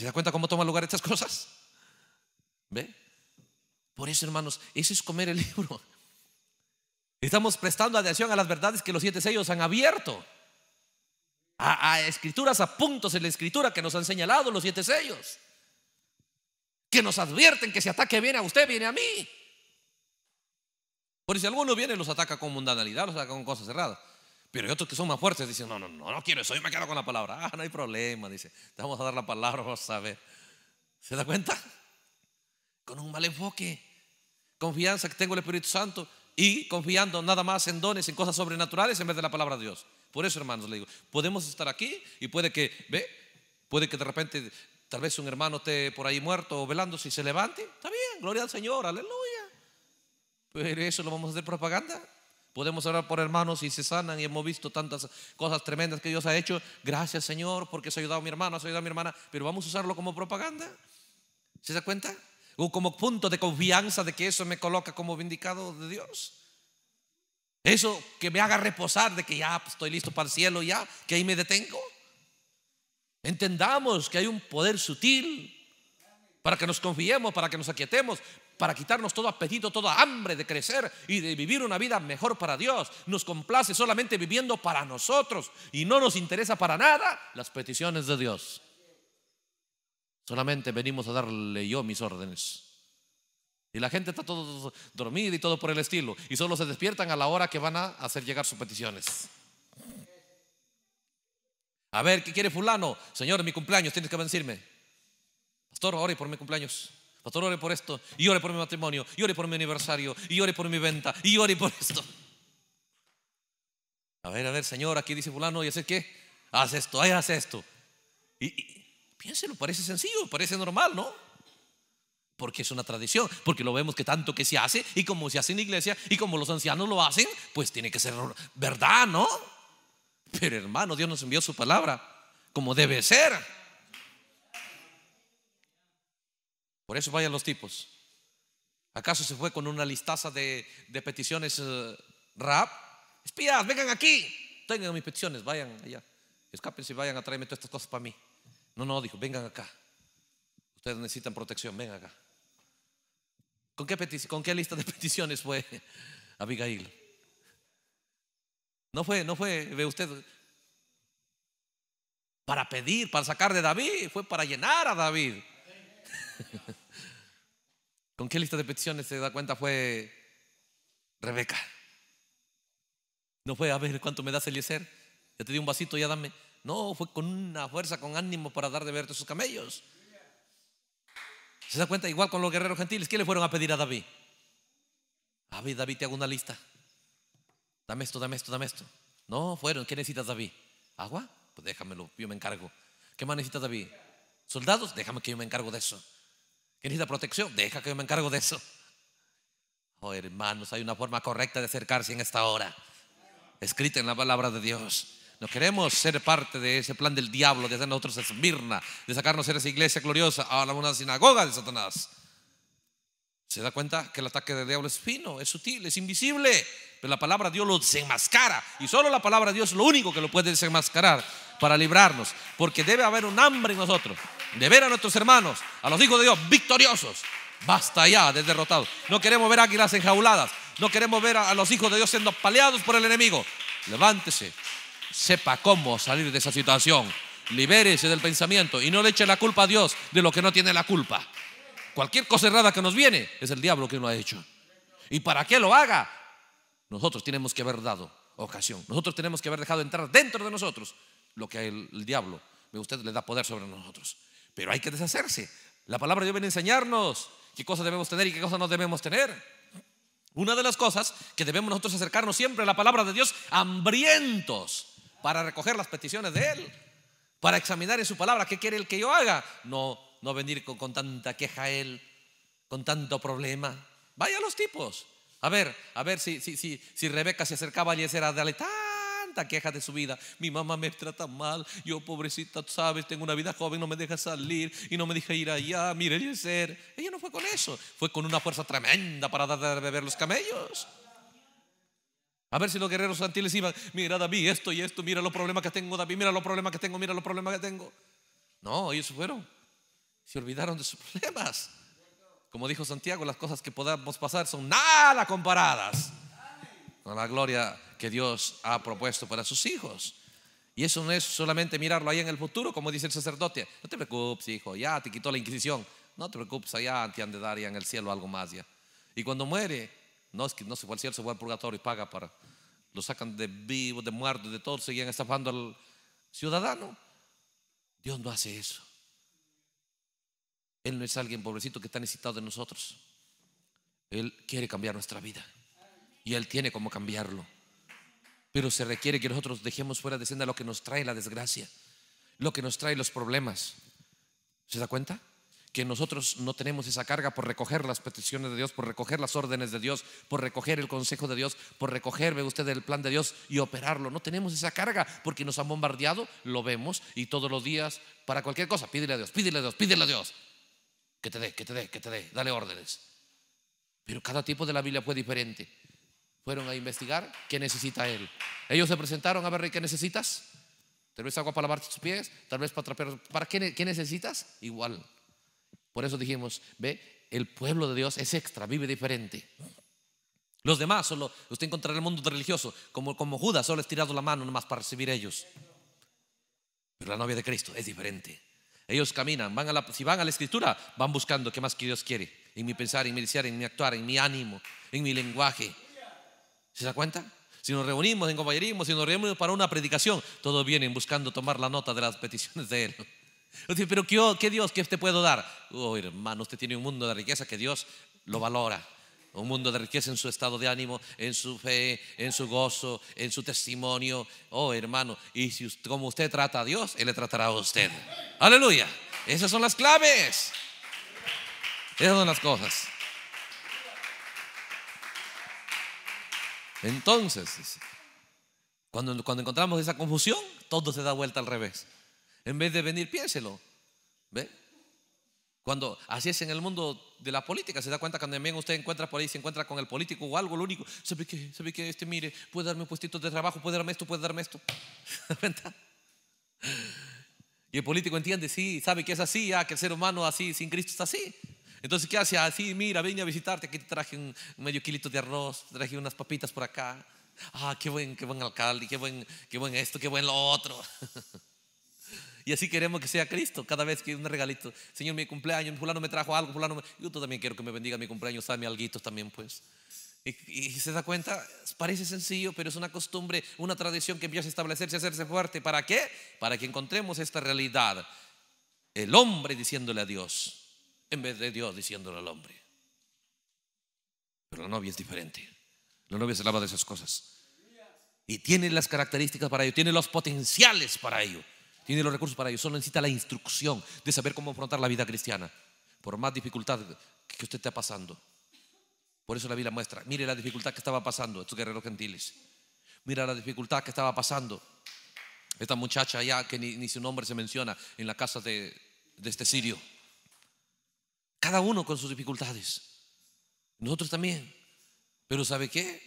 ¿Se da cuenta cómo toman lugar estas cosas? ¿Ve? Por eso, hermanos, eso es comer el libro. Estamos prestando atención a las verdades que los siete sellos han abierto. A, escrituras, a puntos en la escritura que nos han señalado los siete sellos. Que nos advierten que si ataque viene a usted, viene a mí. Por si alguno viene, los ataca con mundanalidad, los ataca con cosas cerradas. Pero hay otros que son más fuertes, dicen, no, no, no, no quiero eso, yo me quedo con la palabra. Ah, no hay problema, dice, te vamos a dar la palabra, Vamos a ¿Se da cuenta? Con un mal enfoque. Confianza que tengo el Espíritu Santo y confiando nada más en dones, en cosas sobrenaturales en vez de la palabra de Dios. Por eso, hermanos, le digo, podemos estar aquí y puede que, ve, puede que de repente tal vez un hermano esté por ahí muerto o velándose y se levante. Está bien, gloria al Señor, aleluya. Pero eso lo vamos a hacer propaganda. Podemos hablar por hermanos y se sanan y hemos visto tantas cosas tremendas que Dios ha hecho. Gracias Señor porque se ha ayudado a mi hermano, ha ayudado a mi hermana, pero vamos a usarlo como propaganda. ¿Se da cuenta? O como punto de confianza de que eso me coloca como vindicado de Dios. Eso que me haga reposar de que ya estoy listo para el cielo, ya, que ahí me detengo. Entendamos que hay un poder sutil para que nos confiemos, para que nos aquietemos, para quitarnos todo apetito, toda hambre de crecer y de vivir una vida mejor para Dios. Nos complace solamente viviendo para nosotros y no nos interesa para nada las peticiones de Dios. Solamente venimos a darle yo mis órdenes. Y la gente está todo dormida y todo por el estilo. Y solo se despiertan a la hora que van a hacer llegar sus peticiones. A ver, ¿qué quiere fulano? Señor, mi cumpleaños, tienes que vencerme, Pastor, ore por mi cumpleaños. Pastor, ore por esto, y ore por mi matrimonio, y ore por mi aniversario, y ore por mi venta, y ore por esto. A ver, a ver, Señor, aquí dice fulano, ¿y hace qué? Haz esto, ahí haz esto. Y, y piénselo, parece sencillo, parece normal, ¿no? Porque es una tradición, porque lo vemos que tanto que se hace, y como se hace en la iglesia, y como los ancianos lo hacen, pues tiene que ser verdad, ¿no? Pero hermano, Dios nos envió su palabra, como debe ser. Por eso vayan los tipos. ¿Acaso se fue con una listaza de, peticiones eh, rap? Espías, vengan aquí. Tengan mis peticiones, vayan allá. Escápense y vayan a traerme todas estas cosas para mí. No, no, dijo, vengan acá. Ustedes necesitan protección, vengan acá. ¿Con qué, ¿Con qué lista de *laughs* peticiones fue Abigail? No fue, no fue, ve usted, para pedir, para sacar de David, fue para llenar a David. *laughs* ¿Con qué lista de peticiones se da cuenta fue Rebeca? No fue, a ver, ¿cuánto me das Eliezer? Ya te di un vasito, ya dame. No, fue con una fuerza, con ánimo para dar de verte sus camellos. ¿Se da cuenta? Igual con los guerreros gentiles. ¿Qué le fueron a pedir a David? David, David, te hago una lista. Dame esto, dame esto, dame esto. No, fueron. ¿Qué necesitas, David? ¿Agua? Pues déjamelo, yo me encargo. ¿Qué más necesitas, David? ¿Soldados? Déjame que yo me encargo de eso. ¿Quién necesita protección? Deja que yo me encargo de eso. Oh, hermanos, hay una forma correcta de acercarse en esta hora, escrita en la palabra de Dios. No queremos ser parte de ese plan del diablo, de hacer nosotros Esmirna, de sacarnos de esa iglesia gloriosa a una sinagoga de Satanás. Se da cuenta que el ataque del diablo es fino, es sutil, es invisible, pero la palabra de Dios lo desenmascara y solo la palabra de Dios es lo único que lo puede desenmascarar para librarnos, porque debe haber un hambre en nosotros, de ver a nuestros hermanos, a los hijos de Dios, victoriosos. Basta ya de derrotados. No queremos ver águilas enjauladas, no queremos ver a, los hijos de Dios siendo paleados por el enemigo. Levántese, sepa cómo salir de esa situación. Libérese del pensamiento y no le eche la culpa a Dios de lo que no tiene la culpa. Cualquier cosa errada que nos viene es el diablo que lo ha hecho. ¿Y para qué lo haga? Nosotros tenemos que haber dado ocasión. Nosotros tenemos que haber dejado entrar dentro de nosotros lo que el, diablo, diablo, usted le da poder sobre nosotros. Pero hay que deshacerse. La palabra de Dios viene a enseñarnos qué cosas debemos tener y qué cosas no debemos tener. Una de las cosas que debemos nosotros acercarnos siempre a la palabra de Dios, hambrientos, para recoger las peticiones de Él, para examinar en su palabra qué quiere Él que yo haga. No, no venir con, tanta queja a Él, con tanto problema. Vaya los tipos. A ver, a ver si, si, si, si Rebeca se acercaba a era de Aleta queja quejas de su vida. Mi mamá me trata mal, yo pobrecita, sabes, tengo una vida joven, no me deja salir y no me deja ir allá, mire el ser. Ella no fue con eso, fue con una fuerza tremenda para dar de beber los camellos. A ver si los guerreros santiles iban, mira David, esto y esto, mira los problemas que tengo, David, mira los problemas que tengo, mira los problemas que tengo. No, ellos fueron, se olvidaron de sus problemas. Como dijo Santiago, las cosas que podamos pasar son nada comparadas con la gloria que Dios ha propuesto para sus hijos. Y eso no es solamente mirarlo ahí en el futuro, como dice el sacerdote. No te preocupes, hijo, ya te quitó la Inquisición. No te preocupes, allá te han de dar ya en el cielo algo más ya. Y cuando muere, no es que no se fue al cielo, se fue al purgatorio y paga para. Lo sacan de vivo, de muerto, de todo, seguían estafando al ciudadano. Dios no hace eso. Él no es alguien pobrecito que está necesitado de nosotros. Él quiere cambiar nuestra vida y Él tiene cómo cambiarlo. Pero se requiere que nosotros dejemos fuera de senda lo que nos trae la desgracia, lo que nos trae los problemas. ¿Se da cuenta? Que nosotros no tenemos esa carga por recoger las peticiones de Dios, por recoger las órdenes de Dios, por recoger el consejo de Dios, por recoger, ve usted, el plan de Dios y operarlo. No tenemos esa carga porque nos han bombardeado, lo vemos y todos los días, para cualquier cosa, pídele a Dios, pídele a Dios, pídele a Dios. Que te dé, que te dé, que te dé, dale órdenes. Pero cada tipo de la Biblia fue diferente. Fueron a investigar qué necesita él. Ellos se presentaron a ver qué necesitas. Tal vez agua para lavar tus pies, tal vez para trapear. ¿Para qué, necesitas? Igual. Por eso dijimos, ve, el pueblo de Dios es extra, vive diferente. Los demás, solo usted encontrará el mundo religioso, como, como Judas, solo estirado la mano nomás para recibir ellos. Pero la novia de Cristo es diferente. Ellos caminan, van si van a la escritura, van buscando qué más que Dios quiere. En mi pensar, en mi desear, en mi actuar, en mi ánimo, en mi lenguaje. ¿Se da cuenta? Si nos reunimos en compañerismo, si nos reunimos para una predicación, todos vienen buscando tomar la nota de las peticiones de Él. *laughs* Dice, pero ¿qué, Dios, qué te puedo dar? Oh, hermano, usted tiene un mundo de riqueza que Dios lo valora. Un mundo de riqueza en su estado de ánimo, en su fe, en su gozo, en su testimonio. Oh, hermano, y si como usted trata a Dios, Él le tratará a usted. Aleluya. Esas son las claves. Esas son las cosas. Entonces, cuando, cuando encontramos esa confusión, todo se da vuelta al revés. En vez de venir, piénselo. ¿Ve? Cuando así es en el mundo de la política, se da cuenta que también usted encuentra por ahí, se encuentra con el político o algo, lo único, ¿sabe qué? ¿Sabe qué? Este, mire, puede darme un puestito de trabajo, puede darme esto, puede darme esto. *laughs* y el político entiende, sí, sabe que es así, ya ah, que el ser humano así, sin Cristo está así. Entonces, ¿qué hace? Así, ah, mira, vine a visitarte, aquí te traje un medio kilito de arroz, traje unas papitas por acá. Ah, qué buen, qué buen alcalde, qué buen, qué buen esto, qué buen lo otro. *laughs* y así queremos que sea Cristo cada vez que un regalito. Señor, mi cumpleaños, fulano me trajo algo, fulano Yo también quiero que me bendiga mi cumpleaños, a mi alguito también, pues. Y, se da cuenta, parece sencillo, pero es una costumbre, una tradición que empieza a establecerse, a hacerse fuerte. ¿Para qué? Para que encontremos esta realidad. El hombre diciéndole a Dios, en vez de Dios diciéndole al hombre. Pero la novia es diferente. La novia se lava de esas cosas. Y tiene las características para ello, tiene los potenciales para ello, tiene los recursos para ello. Solo necesita la instrucción de saber cómo afrontar la vida cristiana, por más dificultad que usted está pasando. Por eso la Biblia muestra, mire la dificultad que estaba pasando estos guerreros gentiles. Mira la dificultad que estaba pasando esta muchacha allá que ni, su nombre se menciona en la casa de este sirio. Cada uno con sus dificultades. Nosotros también. Pero ¿sabe qué?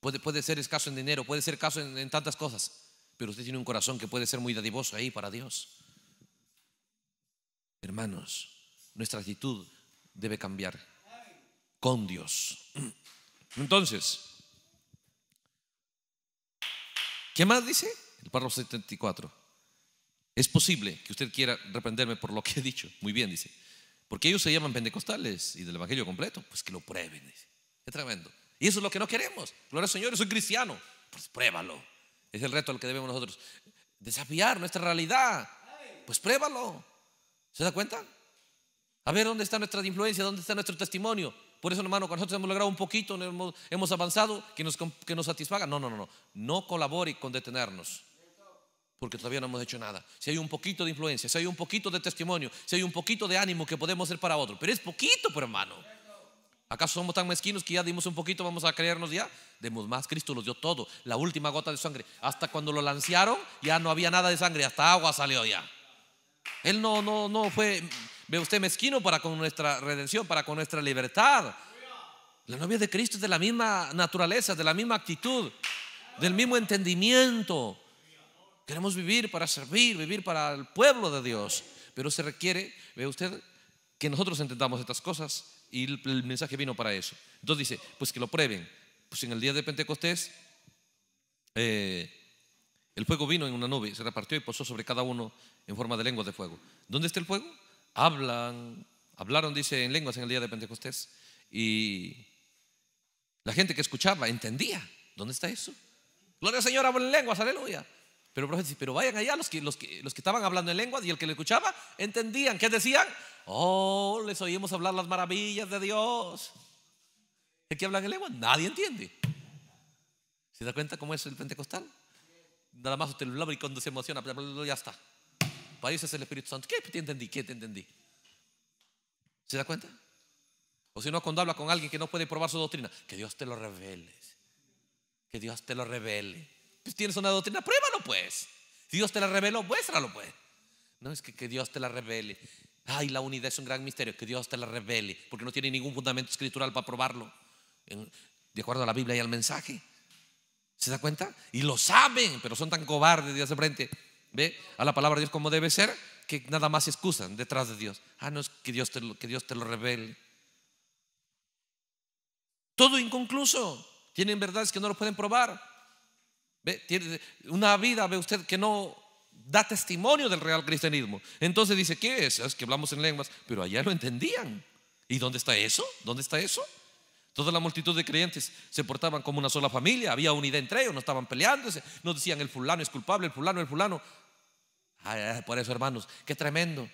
Puede, puede ser escaso en dinero, puede ser escaso en, tantas cosas. Pero usted tiene un corazón que puede ser muy dadivoso ahí para Dios. Hermanos, nuestra actitud debe cambiar con Dios. Entonces, ¿qué más dice? El párrafo 74. Es posible que usted quiera reprenderme por lo que he dicho. Muy bien, dice. Porque ellos se llaman pentecostales y del evangelio completo, pues que lo prueben. Es tremendo. Y eso es lo que no queremos. Gloria al Señor, yo soy cristiano. Pues pruébalo. Es el reto al que debemos nosotros desafiar nuestra realidad. Pues pruébalo. ¿Se da cuenta? A ver dónde está nuestra influencia, dónde está nuestro testimonio. Por eso, hermano, cuando nosotros hemos logrado un poquito, hemos, avanzado, que nos, que nos satisfaga. No, no, no, no. No colabore con detenernos porque todavía no hemos hecho nada. Si hay un poquito de influencia, si hay un poquito de testimonio, si hay un poquito de ánimo que podemos hacer para otro, pero es poquito, hermano. ¿Acaso somos tan mezquinos que ya dimos un poquito, vamos a creernos ya? Demos más, Cristo nos dio todo, la última gota de sangre. Hasta cuando lo lanzaron ya no había nada de sangre, hasta agua salió ya. Él no, no, no fue, ve usted, mezquino para con nuestra redención, para con nuestra libertad. La novia de Cristo es de la misma naturaleza, de la misma actitud, del mismo entendimiento. Queremos vivir para servir, vivir para el pueblo de Dios. Pero se requiere, ve usted, que nosotros entendamos estas cosas y el mensaje vino para eso. Entonces dice, pues que lo prueben. Pues en el día de Pentecostés, eh, el fuego vino en una nube, se repartió y posó sobre cada uno en forma de lengua de fuego. ¿Dónde está el fuego? Hablan, hablaron, dice, en lenguas en el día de Pentecostés. Y la gente que escuchaba entendía. ¿Dónde está eso? Gloria al Señor, hablan en lenguas, aleluya. Pero el pero vayan allá los que, los que, los que estaban hablando en lengua y el que le escuchaba, entendían. ¿Qué decían? Oh, les oímos hablar las maravillas de Dios. ¿De qué hablan en lengua? Nadie entiende. ¿Se da cuenta cómo es el pentecostal? Nada más usted lo habla y cuando se emociona, ya está. Para eso es el Espíritu Santo. ¿Qué te pues, entendí? ¿Qué te entendí? ¿Se da cuenta? O si no, cuando habla con alguien que no puede probar su doctrina, que Dios te lo revele. Que Dios te lo revele. Pues, tienes una doctrina, pruébalo pues. Dios te la reveló, muéstralo pues. No es que, que Dios te la revele. Ay, la unidad es un gran misterio, que Dios te la revele, porque no tiene ningún fundamento escritural para probarlo, de acuerdo a la Biblia y al mensaje. ¿Se da cuenta? Y lo saben, pero son tan cobardes de frente ¿ve? a la palabra de Dios como debe ser, que nada más se excusan detrás de Dios. Ah, no es que Dios te que Dios te lo revele. Todo inconcluso. Tienen verdades que no lo pueden probar una vida, ve usted, que no da testimonio del real cristianismo. Entonces dice, ¿qué es? Es que hablamos en lenguas, pero allá lo entendían. ¿Y dónde está eso? ¿Dónde está eso? Toda la multitud de creyentes se portaban como una sola familia, había unidad entre ellos, no estaban peleándose, no decían el fulano es culpable, el fulano, el fulano. por eso, hermanos, qué tremendo.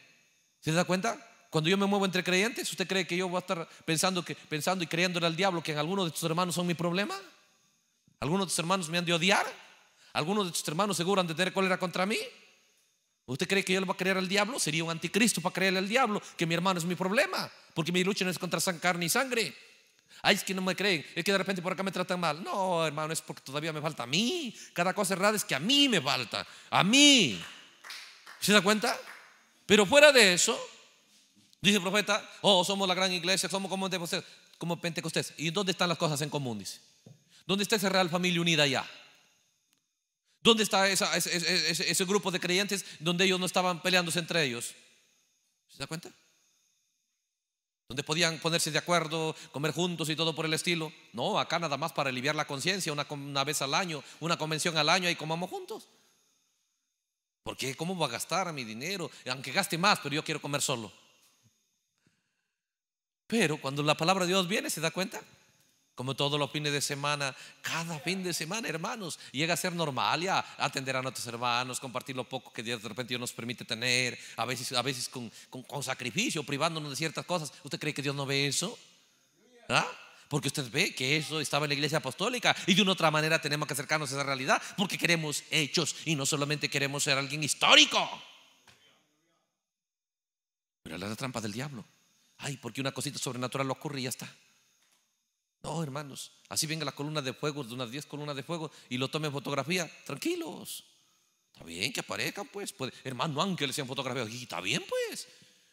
¿Se da cuenta? Cuando yo me muevo entre creyentes, ¿usted cree que yo voy a estar pensando, que, pensando y creyéndole al diablo que en algunos de tus hermanos son mi problema? ¿Algunos de tus hermanos me han de odiar? Algunos de tus hermanos seguro de tener cólera contra mí. ¿Usted cree que yo le voy a creer al diablo? Sería un anticristo para creerle al diablo que mi hermano es mi problema, porque mi lucha no es contra carne y sangre. Hay es que no me creen, es que de repente por acá me tratan mal. No, hermano, es porque todavía me falta a mí. Cada cosa errada es que a mí me falta, a mí. ¿Se da cuenta? Pero fuera de eso, dice el profeta, oh, somos la gran iglesia, somos como Pentecostés. Como Pentecostés. ¿Y dónde están las cosas en común? Dice. ¿Dónde está esa real familia unida ya? ¿Dónde está ese, grupo de creyentes donde ellos no estaban peleándose entre ellos? ¿Se da cuenta? Donde podían ponerse de acuerdo, comer juntos y todo por el estilo. No, acá nada más para aliviar la conciencia, una, vez al año, una convención al año, ahí comamos juntos. Porque ¿cómo va a gastar mi dinero? Aunque gaste más, pero yo quiero comer solo. Pero cuando la palabra de Dios viene, ¿se da cuenta? como todos los fines de semana, cada fin de semana, hermanos, llega a ser normal ya atender a nuestros hermanos, compartir lo poco que Dios de repente nos permite tener, a veces, a veces con, sacrificio, privándonos de ciertas cosas. ¿Usted cree que Dios no ve eso? ¿Ah? Porque usted ve que eso estaba en la iglesia apostólica y de una otra manera tenemos que acercarnos a esa realidad porque queremos hechos y no solamente queremos ser alguien histórico. pero la trampa del diablo. Ay, porque una cosita sobrenatural ocurre y ya está. No, hermanos, así venga la columna de fuego, de unas 10 columnas de fuego, y lo tomen fotografía, tranquilos. Está bien que aparezcan, pues. pues hermano, ángeles sean fotografiados. Y está bien, pues.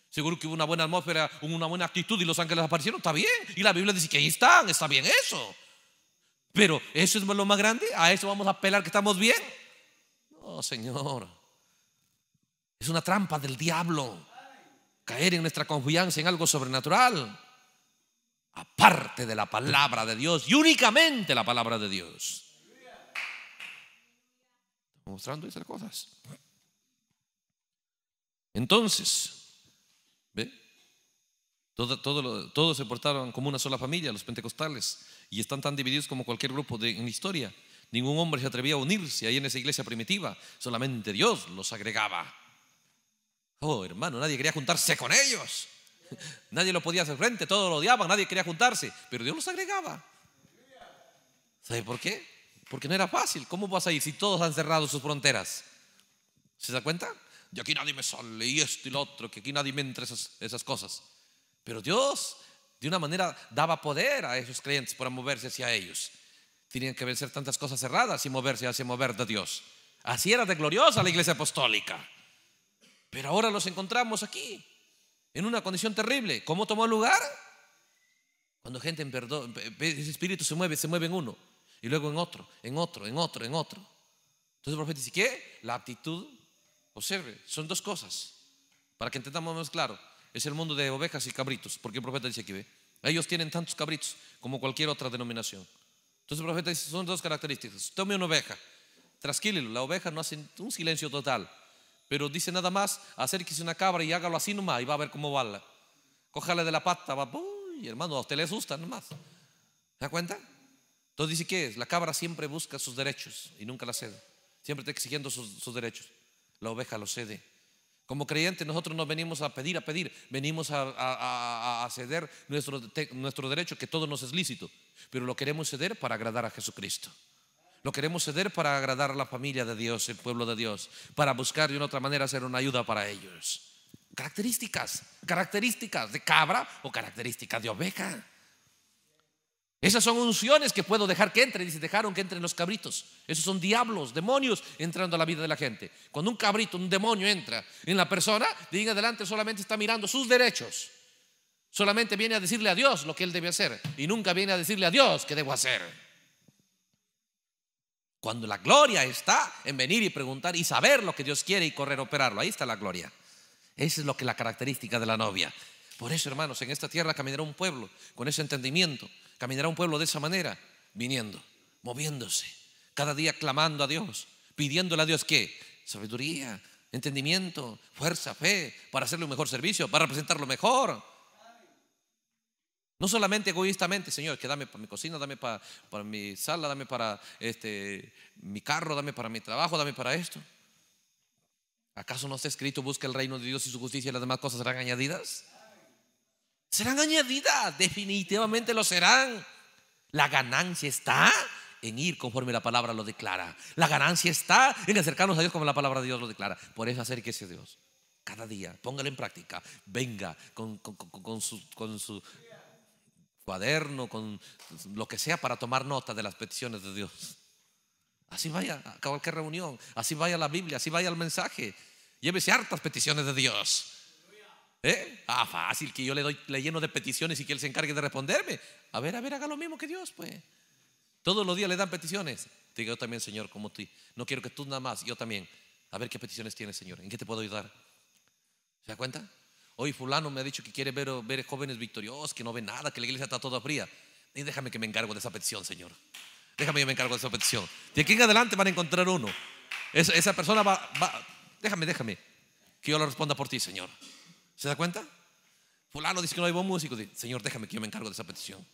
Seguro que hubo una buena atmósfera, una buena actitud y los ángeles aparecieron. Está bien. Y la Biblia dice que ahí están. Está bien eso. Pero eso es lo más grande. A eso vamos a apelar que estamos bien. No, Señor. Es una trampa del diablo. Caer en nuestra confianza en algo sobrenatural aparte de la palabra de Dios y únicamente la palabra de Dios. Mostrando esas cosas. Entonces, todos se portaron como una sola familia, los pentecostales, y están tan divididos como cualquier grupo de, en la historia. Ningún hombre se atrevía a unirse ahí en esa iglesia primitiva, solamente Dios los agregaba. Oh, hermano, nadie quería juntarse con ellos. *laughs* Nadie lo podía hacer frente, todos lo odiaban, nadie quería juntarse, pero Dios los agregaba. ¿Sabe por qué? Porque no era fácil. ¿Cómo vas a ir si todos han cerrado sus fronteras? ¿Se da cuenta? De aquí nadie me sale y esto y lo otro, que aquí nadie me entra esas, cosas. Pero Dios, de una manera, daba poder a esos creyentes para moverse hacia ellos. Tenían que vencer tantas cosas cerradas y moverse hacia mover de Dios. Así era de gloriosa la iglesia apostólica. Pero ahora los encontramos aquí en una condición terrible. ¿Cómo tomó lugar? Cuando gente en perdón, ese espíritu se mueve, se mueve en uno, y luego en otro, en otro, en otro, en otro. Entonces el profeta dice, ¿qué? La actitud observe, son dos cosas, para que entendamos más claro. Es el mundo de ovejas y cabritos, porque el profeta dice aquí, ve, ellos tienen tantos cabritos como cualquier otra denominación. Entonces el profeta dice, son dos características. Tome una oveja, Tranquilo la oveja no hace un silencio total, pero dice nada más, acérquese una cabra y hágalo así nomás y va a ver cómo va. Cójale de la pata, va, uy, hermano, a usted le asusta nomás. ¿Se da cuenta? Entonces dice que es, la cabra siempre busca sus derechos y nunca la cede. Siempre está exigiendo sus, derechos. La oveja lo cede. Como creyentes nosotros no venimos a pedir, a pedir, venimos a, ceder nuestro derecho, que todo nos es lícito, pero lo queremos ceder para agradar a Jesucristo. Lo queremos ceder para agradar a la familia de Dios, el pueblo de Dios, para buscar de una otra manera ser una ayuda para ellos. Características, características de cabra o características de oveja. Esas son unciones que puedo dejar que entren. se dejaron que entren los cabritos. Esos son diablos, demonios entrando a la vida de la gente. Cuando un cabrito, un demonio entra en la persona, de en adelante solamente está mirando sus derechos. Solamente viene a decirle a Dios lo que él debe hacer. Y nunca viene a decirle a Dios qué debo hacer. Cuando la gloria está en venir y preguntar y saber lo que Dios quiere y correr a operarlo. Ahí está la gloria. Esa es lo que la característica de la novia. Por eso, hermanos, en esta tierra caminará un pueblo con ese entendimiento. Caminará un pueblo de esa manera, viniendo, moviéndose, cada día clamando a Dios, pidiéndole a Dios que sabiduría, entendimiento, fuerza, fe, para hacerle un mejor servicio, para representarlo mejor, no solamente egoístamente, Señor, que dame para mi cocina, dame para, para, mi sala, dame para este, mi carro, dame para mi trabajo, dame para esto. ¿Acaso no está escrito, busca el reino de Dios y su justicia y las demás cosas serán añadidas? Serán añadidas, definitivamente lo serán. La ganancia está en ir conforme la palabra lo declara. La ganancia está en acercarnos a Dios como la palabra de Dios lo declara. Por eso acérquese a Dios cada día, póngalo en práctica, venga con, con, con, su, cuaderno, con lo que sea para tomar nota de las peticiones de Dios. Así vaya a cualquier reunión, así vaya la Biblia, así vaya el mensaje. Llévese hartas peticiones de Dios. ¿Eh? Ah, fácil que yo le doy, le lleno de peticiones y que él se encargue de responderme. A ver, a ver, haga lo mismo que Dios, pues. Todos los días le dan peticiones. digo yo también, Señor, como tú. No quiero que tú nada más, yo también. A ver qué peticiones tienes, Señor. ¿En qué te puedo ayudar? ¿Se da cuenta? Hoy fulano me ha dicho que quiere ver, jóvenes victoriosos, que no ve nada, que la iglesia está toda fría. déjame que me encargo de esa petición, Señor. Déjame que me encargo de esa petición. De aquí en adelante van a encontrar uno. esa persona va, déjame, déjame, que yo lo responda por ti, Señor. ¿Se da cuenta? Fulano dice que no hay buen músico. Dice, Señor, déjame que yo me encargo de esa petición.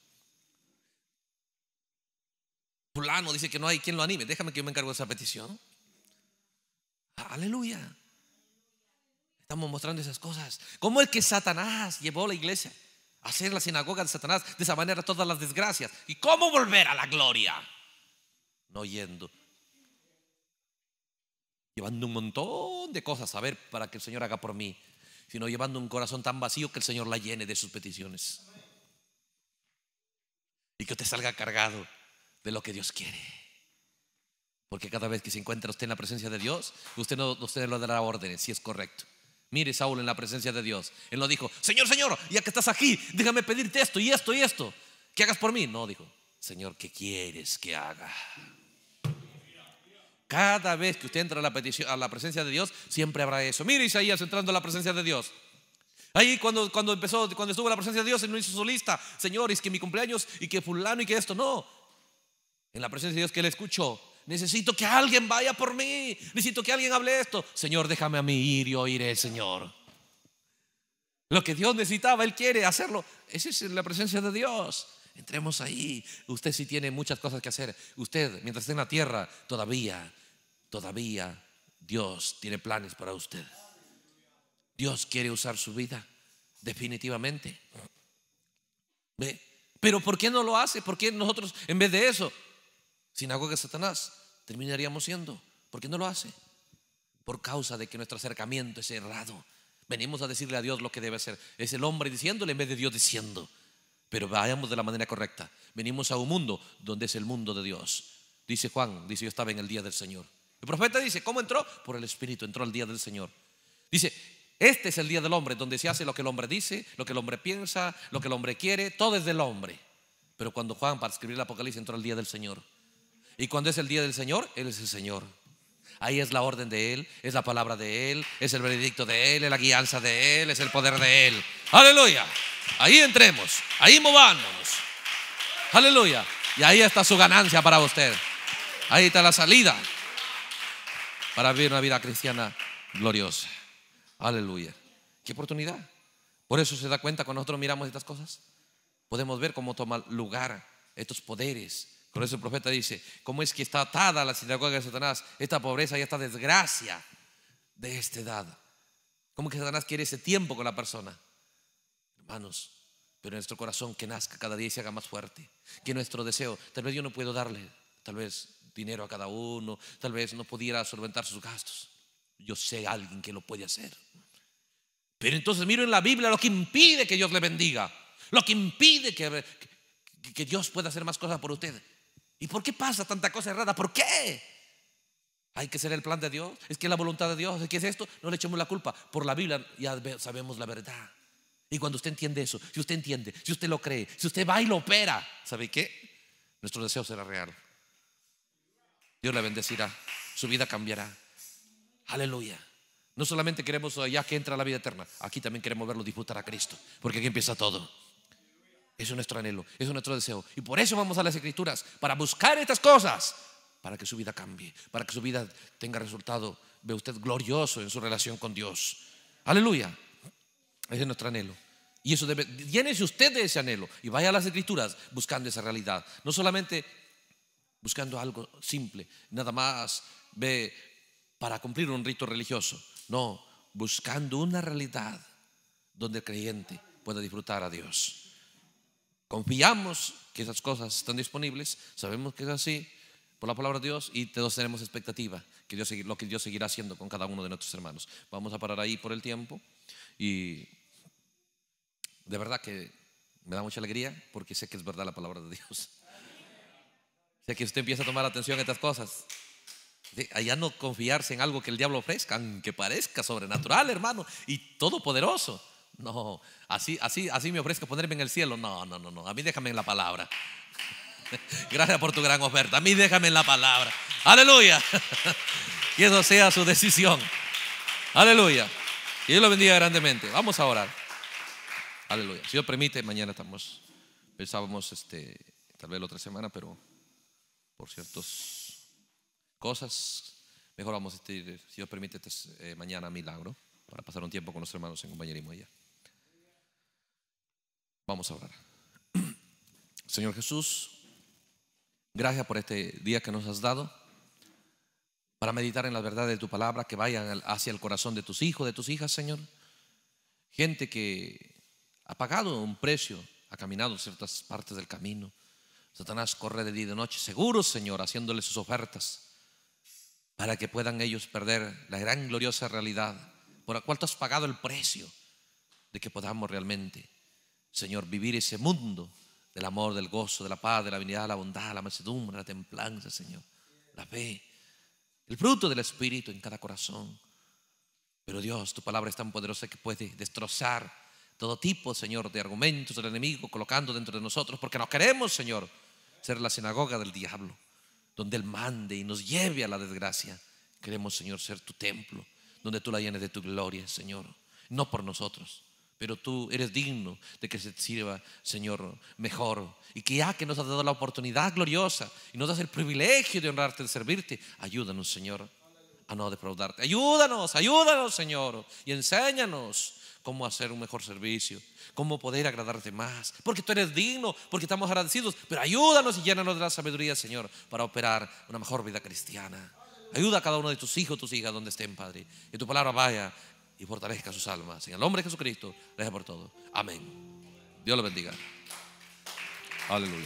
Fulano dice que no hay quien lo anime. Déjame que yo me encargo de esa petición. Aleluya. Estamos mostrando esas cosas. ¿Cómo es que Satanás llevó a la iglesia a hacer la sinagoga de Satanás? De esa manera todas las desgracias. ¿Y cómo volver a la gloria? No yendo. Llevando un montón de cosas a ver para que el Señor haga por mí. Sino llevando un corazón tan vacío que el Señor la llene de sus peticiones. Y que usted salga cargado de lo que Dios quiere. Porque cada vez que se encuentra usted en la presencia de Dios, usted no, usted no le dará órdenes, si es correcto. Mire Saúl en la presencia de Dios. Él no dijo, Señor, Señor, ya que estás aquí, déjame pedirte esto y esto y esto. ¿Qué hagas por mí? No, dijo, Señor, ¿qué quieres que haga? Cada vez que usted entra a la, presencia de Dios, siempre habrá eso. Mire Isaías entrando a la presencia de Dios. Ahí cuando, cuando empezó, cuando estuvo en la presencia de Dios, él no hizo su lista. Señor, es que mi cumpleaños y que fulano y que esto. No. En la presencia de Dios que le escuchó, Necesito que alguien vaya por mí. Necesito que alguien hable esto. Señor, déjame a mí ir y oiré, Señor. Lo que Dios necesitaba, Él quiere hacerlo. Esa es la presencia de Dios. Entremos ahí. Usted sí tiene muchas cosas que hacer. Usted, mientras esté en la tierra, todavía, todavía Dios tiene planes para usted. Dios quiere usar su vida, definitivamente. ¿Ve? Pero ¿por qué no lo hace? ¿Por qué nosotros, en vez de eso, sinagoga de Satanás, terminaríamos siendo. ¿Por qué no lo hace? Por causa de que nuestro acercamiento es errado. Venimos a decirle a Dios lo que debe hacer. Es el hombre diciéndole en vez de Dios diciendo. Pero vayamos de la manera correcta. Venimos a un mundo donde es el mundo de Dios. Dice Juan, dice yo estaba en el día del Señor. El profeta dice, ¿cómo entró? Por el Espíritu entró al día del Señor. Dice, este es el día del hombre, donde se hace lo que el hombre dice, lo que el hombre piensa, lo que el hombre quiere, todo es del hombre. Pero cuando Juan, para escribir el Apocalipsis, entró al día del Señor. Y cuando es el día del Señor, Él es el Señor. Ahí es la orden de Él, es la palabra de Él, es el veredicto de Él, es la guianza de Él, es el poder de Él. Aleluya. Ahí entremos, ahí movámonos. Aleluya. Y ahí está su ganancia para usted. Ahí está la salida para vivir una vida cristiana gloriosa. Aleluya. Qué oportunidad. Por eso se da cuenta cuando nosotros miramos estas cosas. Podemos ver cómo toma lugar estos poderes por eso el profeta dice, ¿cómo es que está atada la sinagoga de Satanás esta pobreza y esta desgracia de esta edad? ¿Cómo que Satanás quiere ese tiempo con la persona? Hermanos, pero nuestro corazón que nazca cada día y se haga más fuerte, que nuestro deseo, tal vez yo no puedo darle, tal vez dinero a cada uno, tal vez no pudiera solventar sus gastos. Yo sé alguien que lo puede hacer. Pero entonces en la Biblia lo que impide que Dios le bendiga, lo que impide que, que, que Dios pueda hacer más cosas por usted ¿Y por qué pasa tanta cosa errada? ¿Por qué? Hay que ser el plan de Dios. Es que la voluntad de Dios. ¿Es que es esto? No le echemos la culpa. Por la Biblia ya sabemos la verdad. Y cuando usted entiende eso, si usted entiende, si usted lo cree, si usted va y lo opera, ¿sabe qué? Nuestro deseo será real. Dios le bendecirá. Su vida cambiará. Aleluya. No solamente queremos allá que entra la vida eterna, aquí también queremos verlo Disfrutar a Cristo, porque aquí empieza todo es nuestro anhelo, es nuestro deseo. Y por eso vamos a las escrituras, para buscar estas cosas, para que su vida cambie, para que su vida tenga resultado, ve usted, glorioso en su relación con Dios. Aleluya. Ese es nuestro anhelo. Y eso debe, llénese usted de ese anhelo y vaya a las escrituras buscando esa realidad. No solamente buscando algo simple, nada más ve para cumplir un rito religioso. No, buscando una realidad donde el creyente pueda disfrutar a Dios confiamos que esas cosas están disponibles, sabemos que es así por la palabra de Dios y todos tenemos expectativa que Dios, lo que Dios seguirá haciendo con cada uno de nuestros hermanos. Vamos a parar ahí por el tiempo y de verdad que me da mucha alegría porque sé que es verdad la palabra de Dios. Sé que usted empieza a tomar atención a estas cosas. Allá no confiarse en algo que el diablo ofrezca, aunque parezca sobrenatural, hermano, y todopoderoso. *laughs* No, así, así, así me ofrezco ponerme en el cielo. No, no, no, no. A mí déjame en la palabra. *laughs* Gracias por tu gran oferta. A mí déjame en la palabra. Aleluya. *laughs* Que eso sea su decisión. Aleluya. Y Dios lo bendiga grandemente. Vamos a orar. Aleluya. Si Dios permite, mañana estamos. Pensábamos este, tal vez la otra semana, pero por ciertas cosas, mejor vamos a ir, si Dios permite, eh, mañana Milagro para pasar un tiempo con los hermanos en compañerismo allá. Vamos a orar. Señor Jesús, gracias por este día que nos has dado para meditar en la verdad de tu palabra, que vayan hacia el corazón de tus hijos, de tus hijas, Señor. Gente que ha pagado un precio, ha caminado ciertas partes del camino. Satanás corre de día y de noche, seguro, Señor, haciéndole sus ofertas, para que puedan ellos perder la gran gloriosa realidad por la cual tú has pagado el precio de que podamos realmente Señor, vivir ese mundo del amor, del gozo, de la paz, de la benignidad, de la bondad, de la mansedumbre, de la templanza, Señor, la fe, el fruto del Espíritu en cada corazón. Pero Dios, tu palabra es tan poderosa que puede destrozar todo tipo, Señor, de argumentos del enemigo colocando dentro de nosotros, porque no queremos, Señor, ser la sinagoga del diablo, donde Él mande y nos lleve a la desgracia. Queremos, Señor, ser tu templo, donde tú la llenes de tu gloria, Señor, no por nosotros, pero tú eres digno de que se sirva, Señor, mejor. Y que ya que nos has dado la oportunidad gloriosa y nos das el privilegio de honrarte, de servirte, ayúdanos, Señor, a no defraudarte. Ayúdanos, ayúdanos, Señor, y enséñanos cómo hacer un mejor servicio, cómo poder agradarte más, porque tú eres digno, porque estamos agradecidos, pero ayúdanos y llénanos de la sabiduría, Señor, para operar una mejor vida cristiana. Ayuda a cada uno de tus hijos, tus hijas, donde estén, Padre. Que tu palabra vaya y fortalezca sus almas. En el nombre de Jesucristo, reza por todo. Amén. Dios lo bendiga. Aleluya.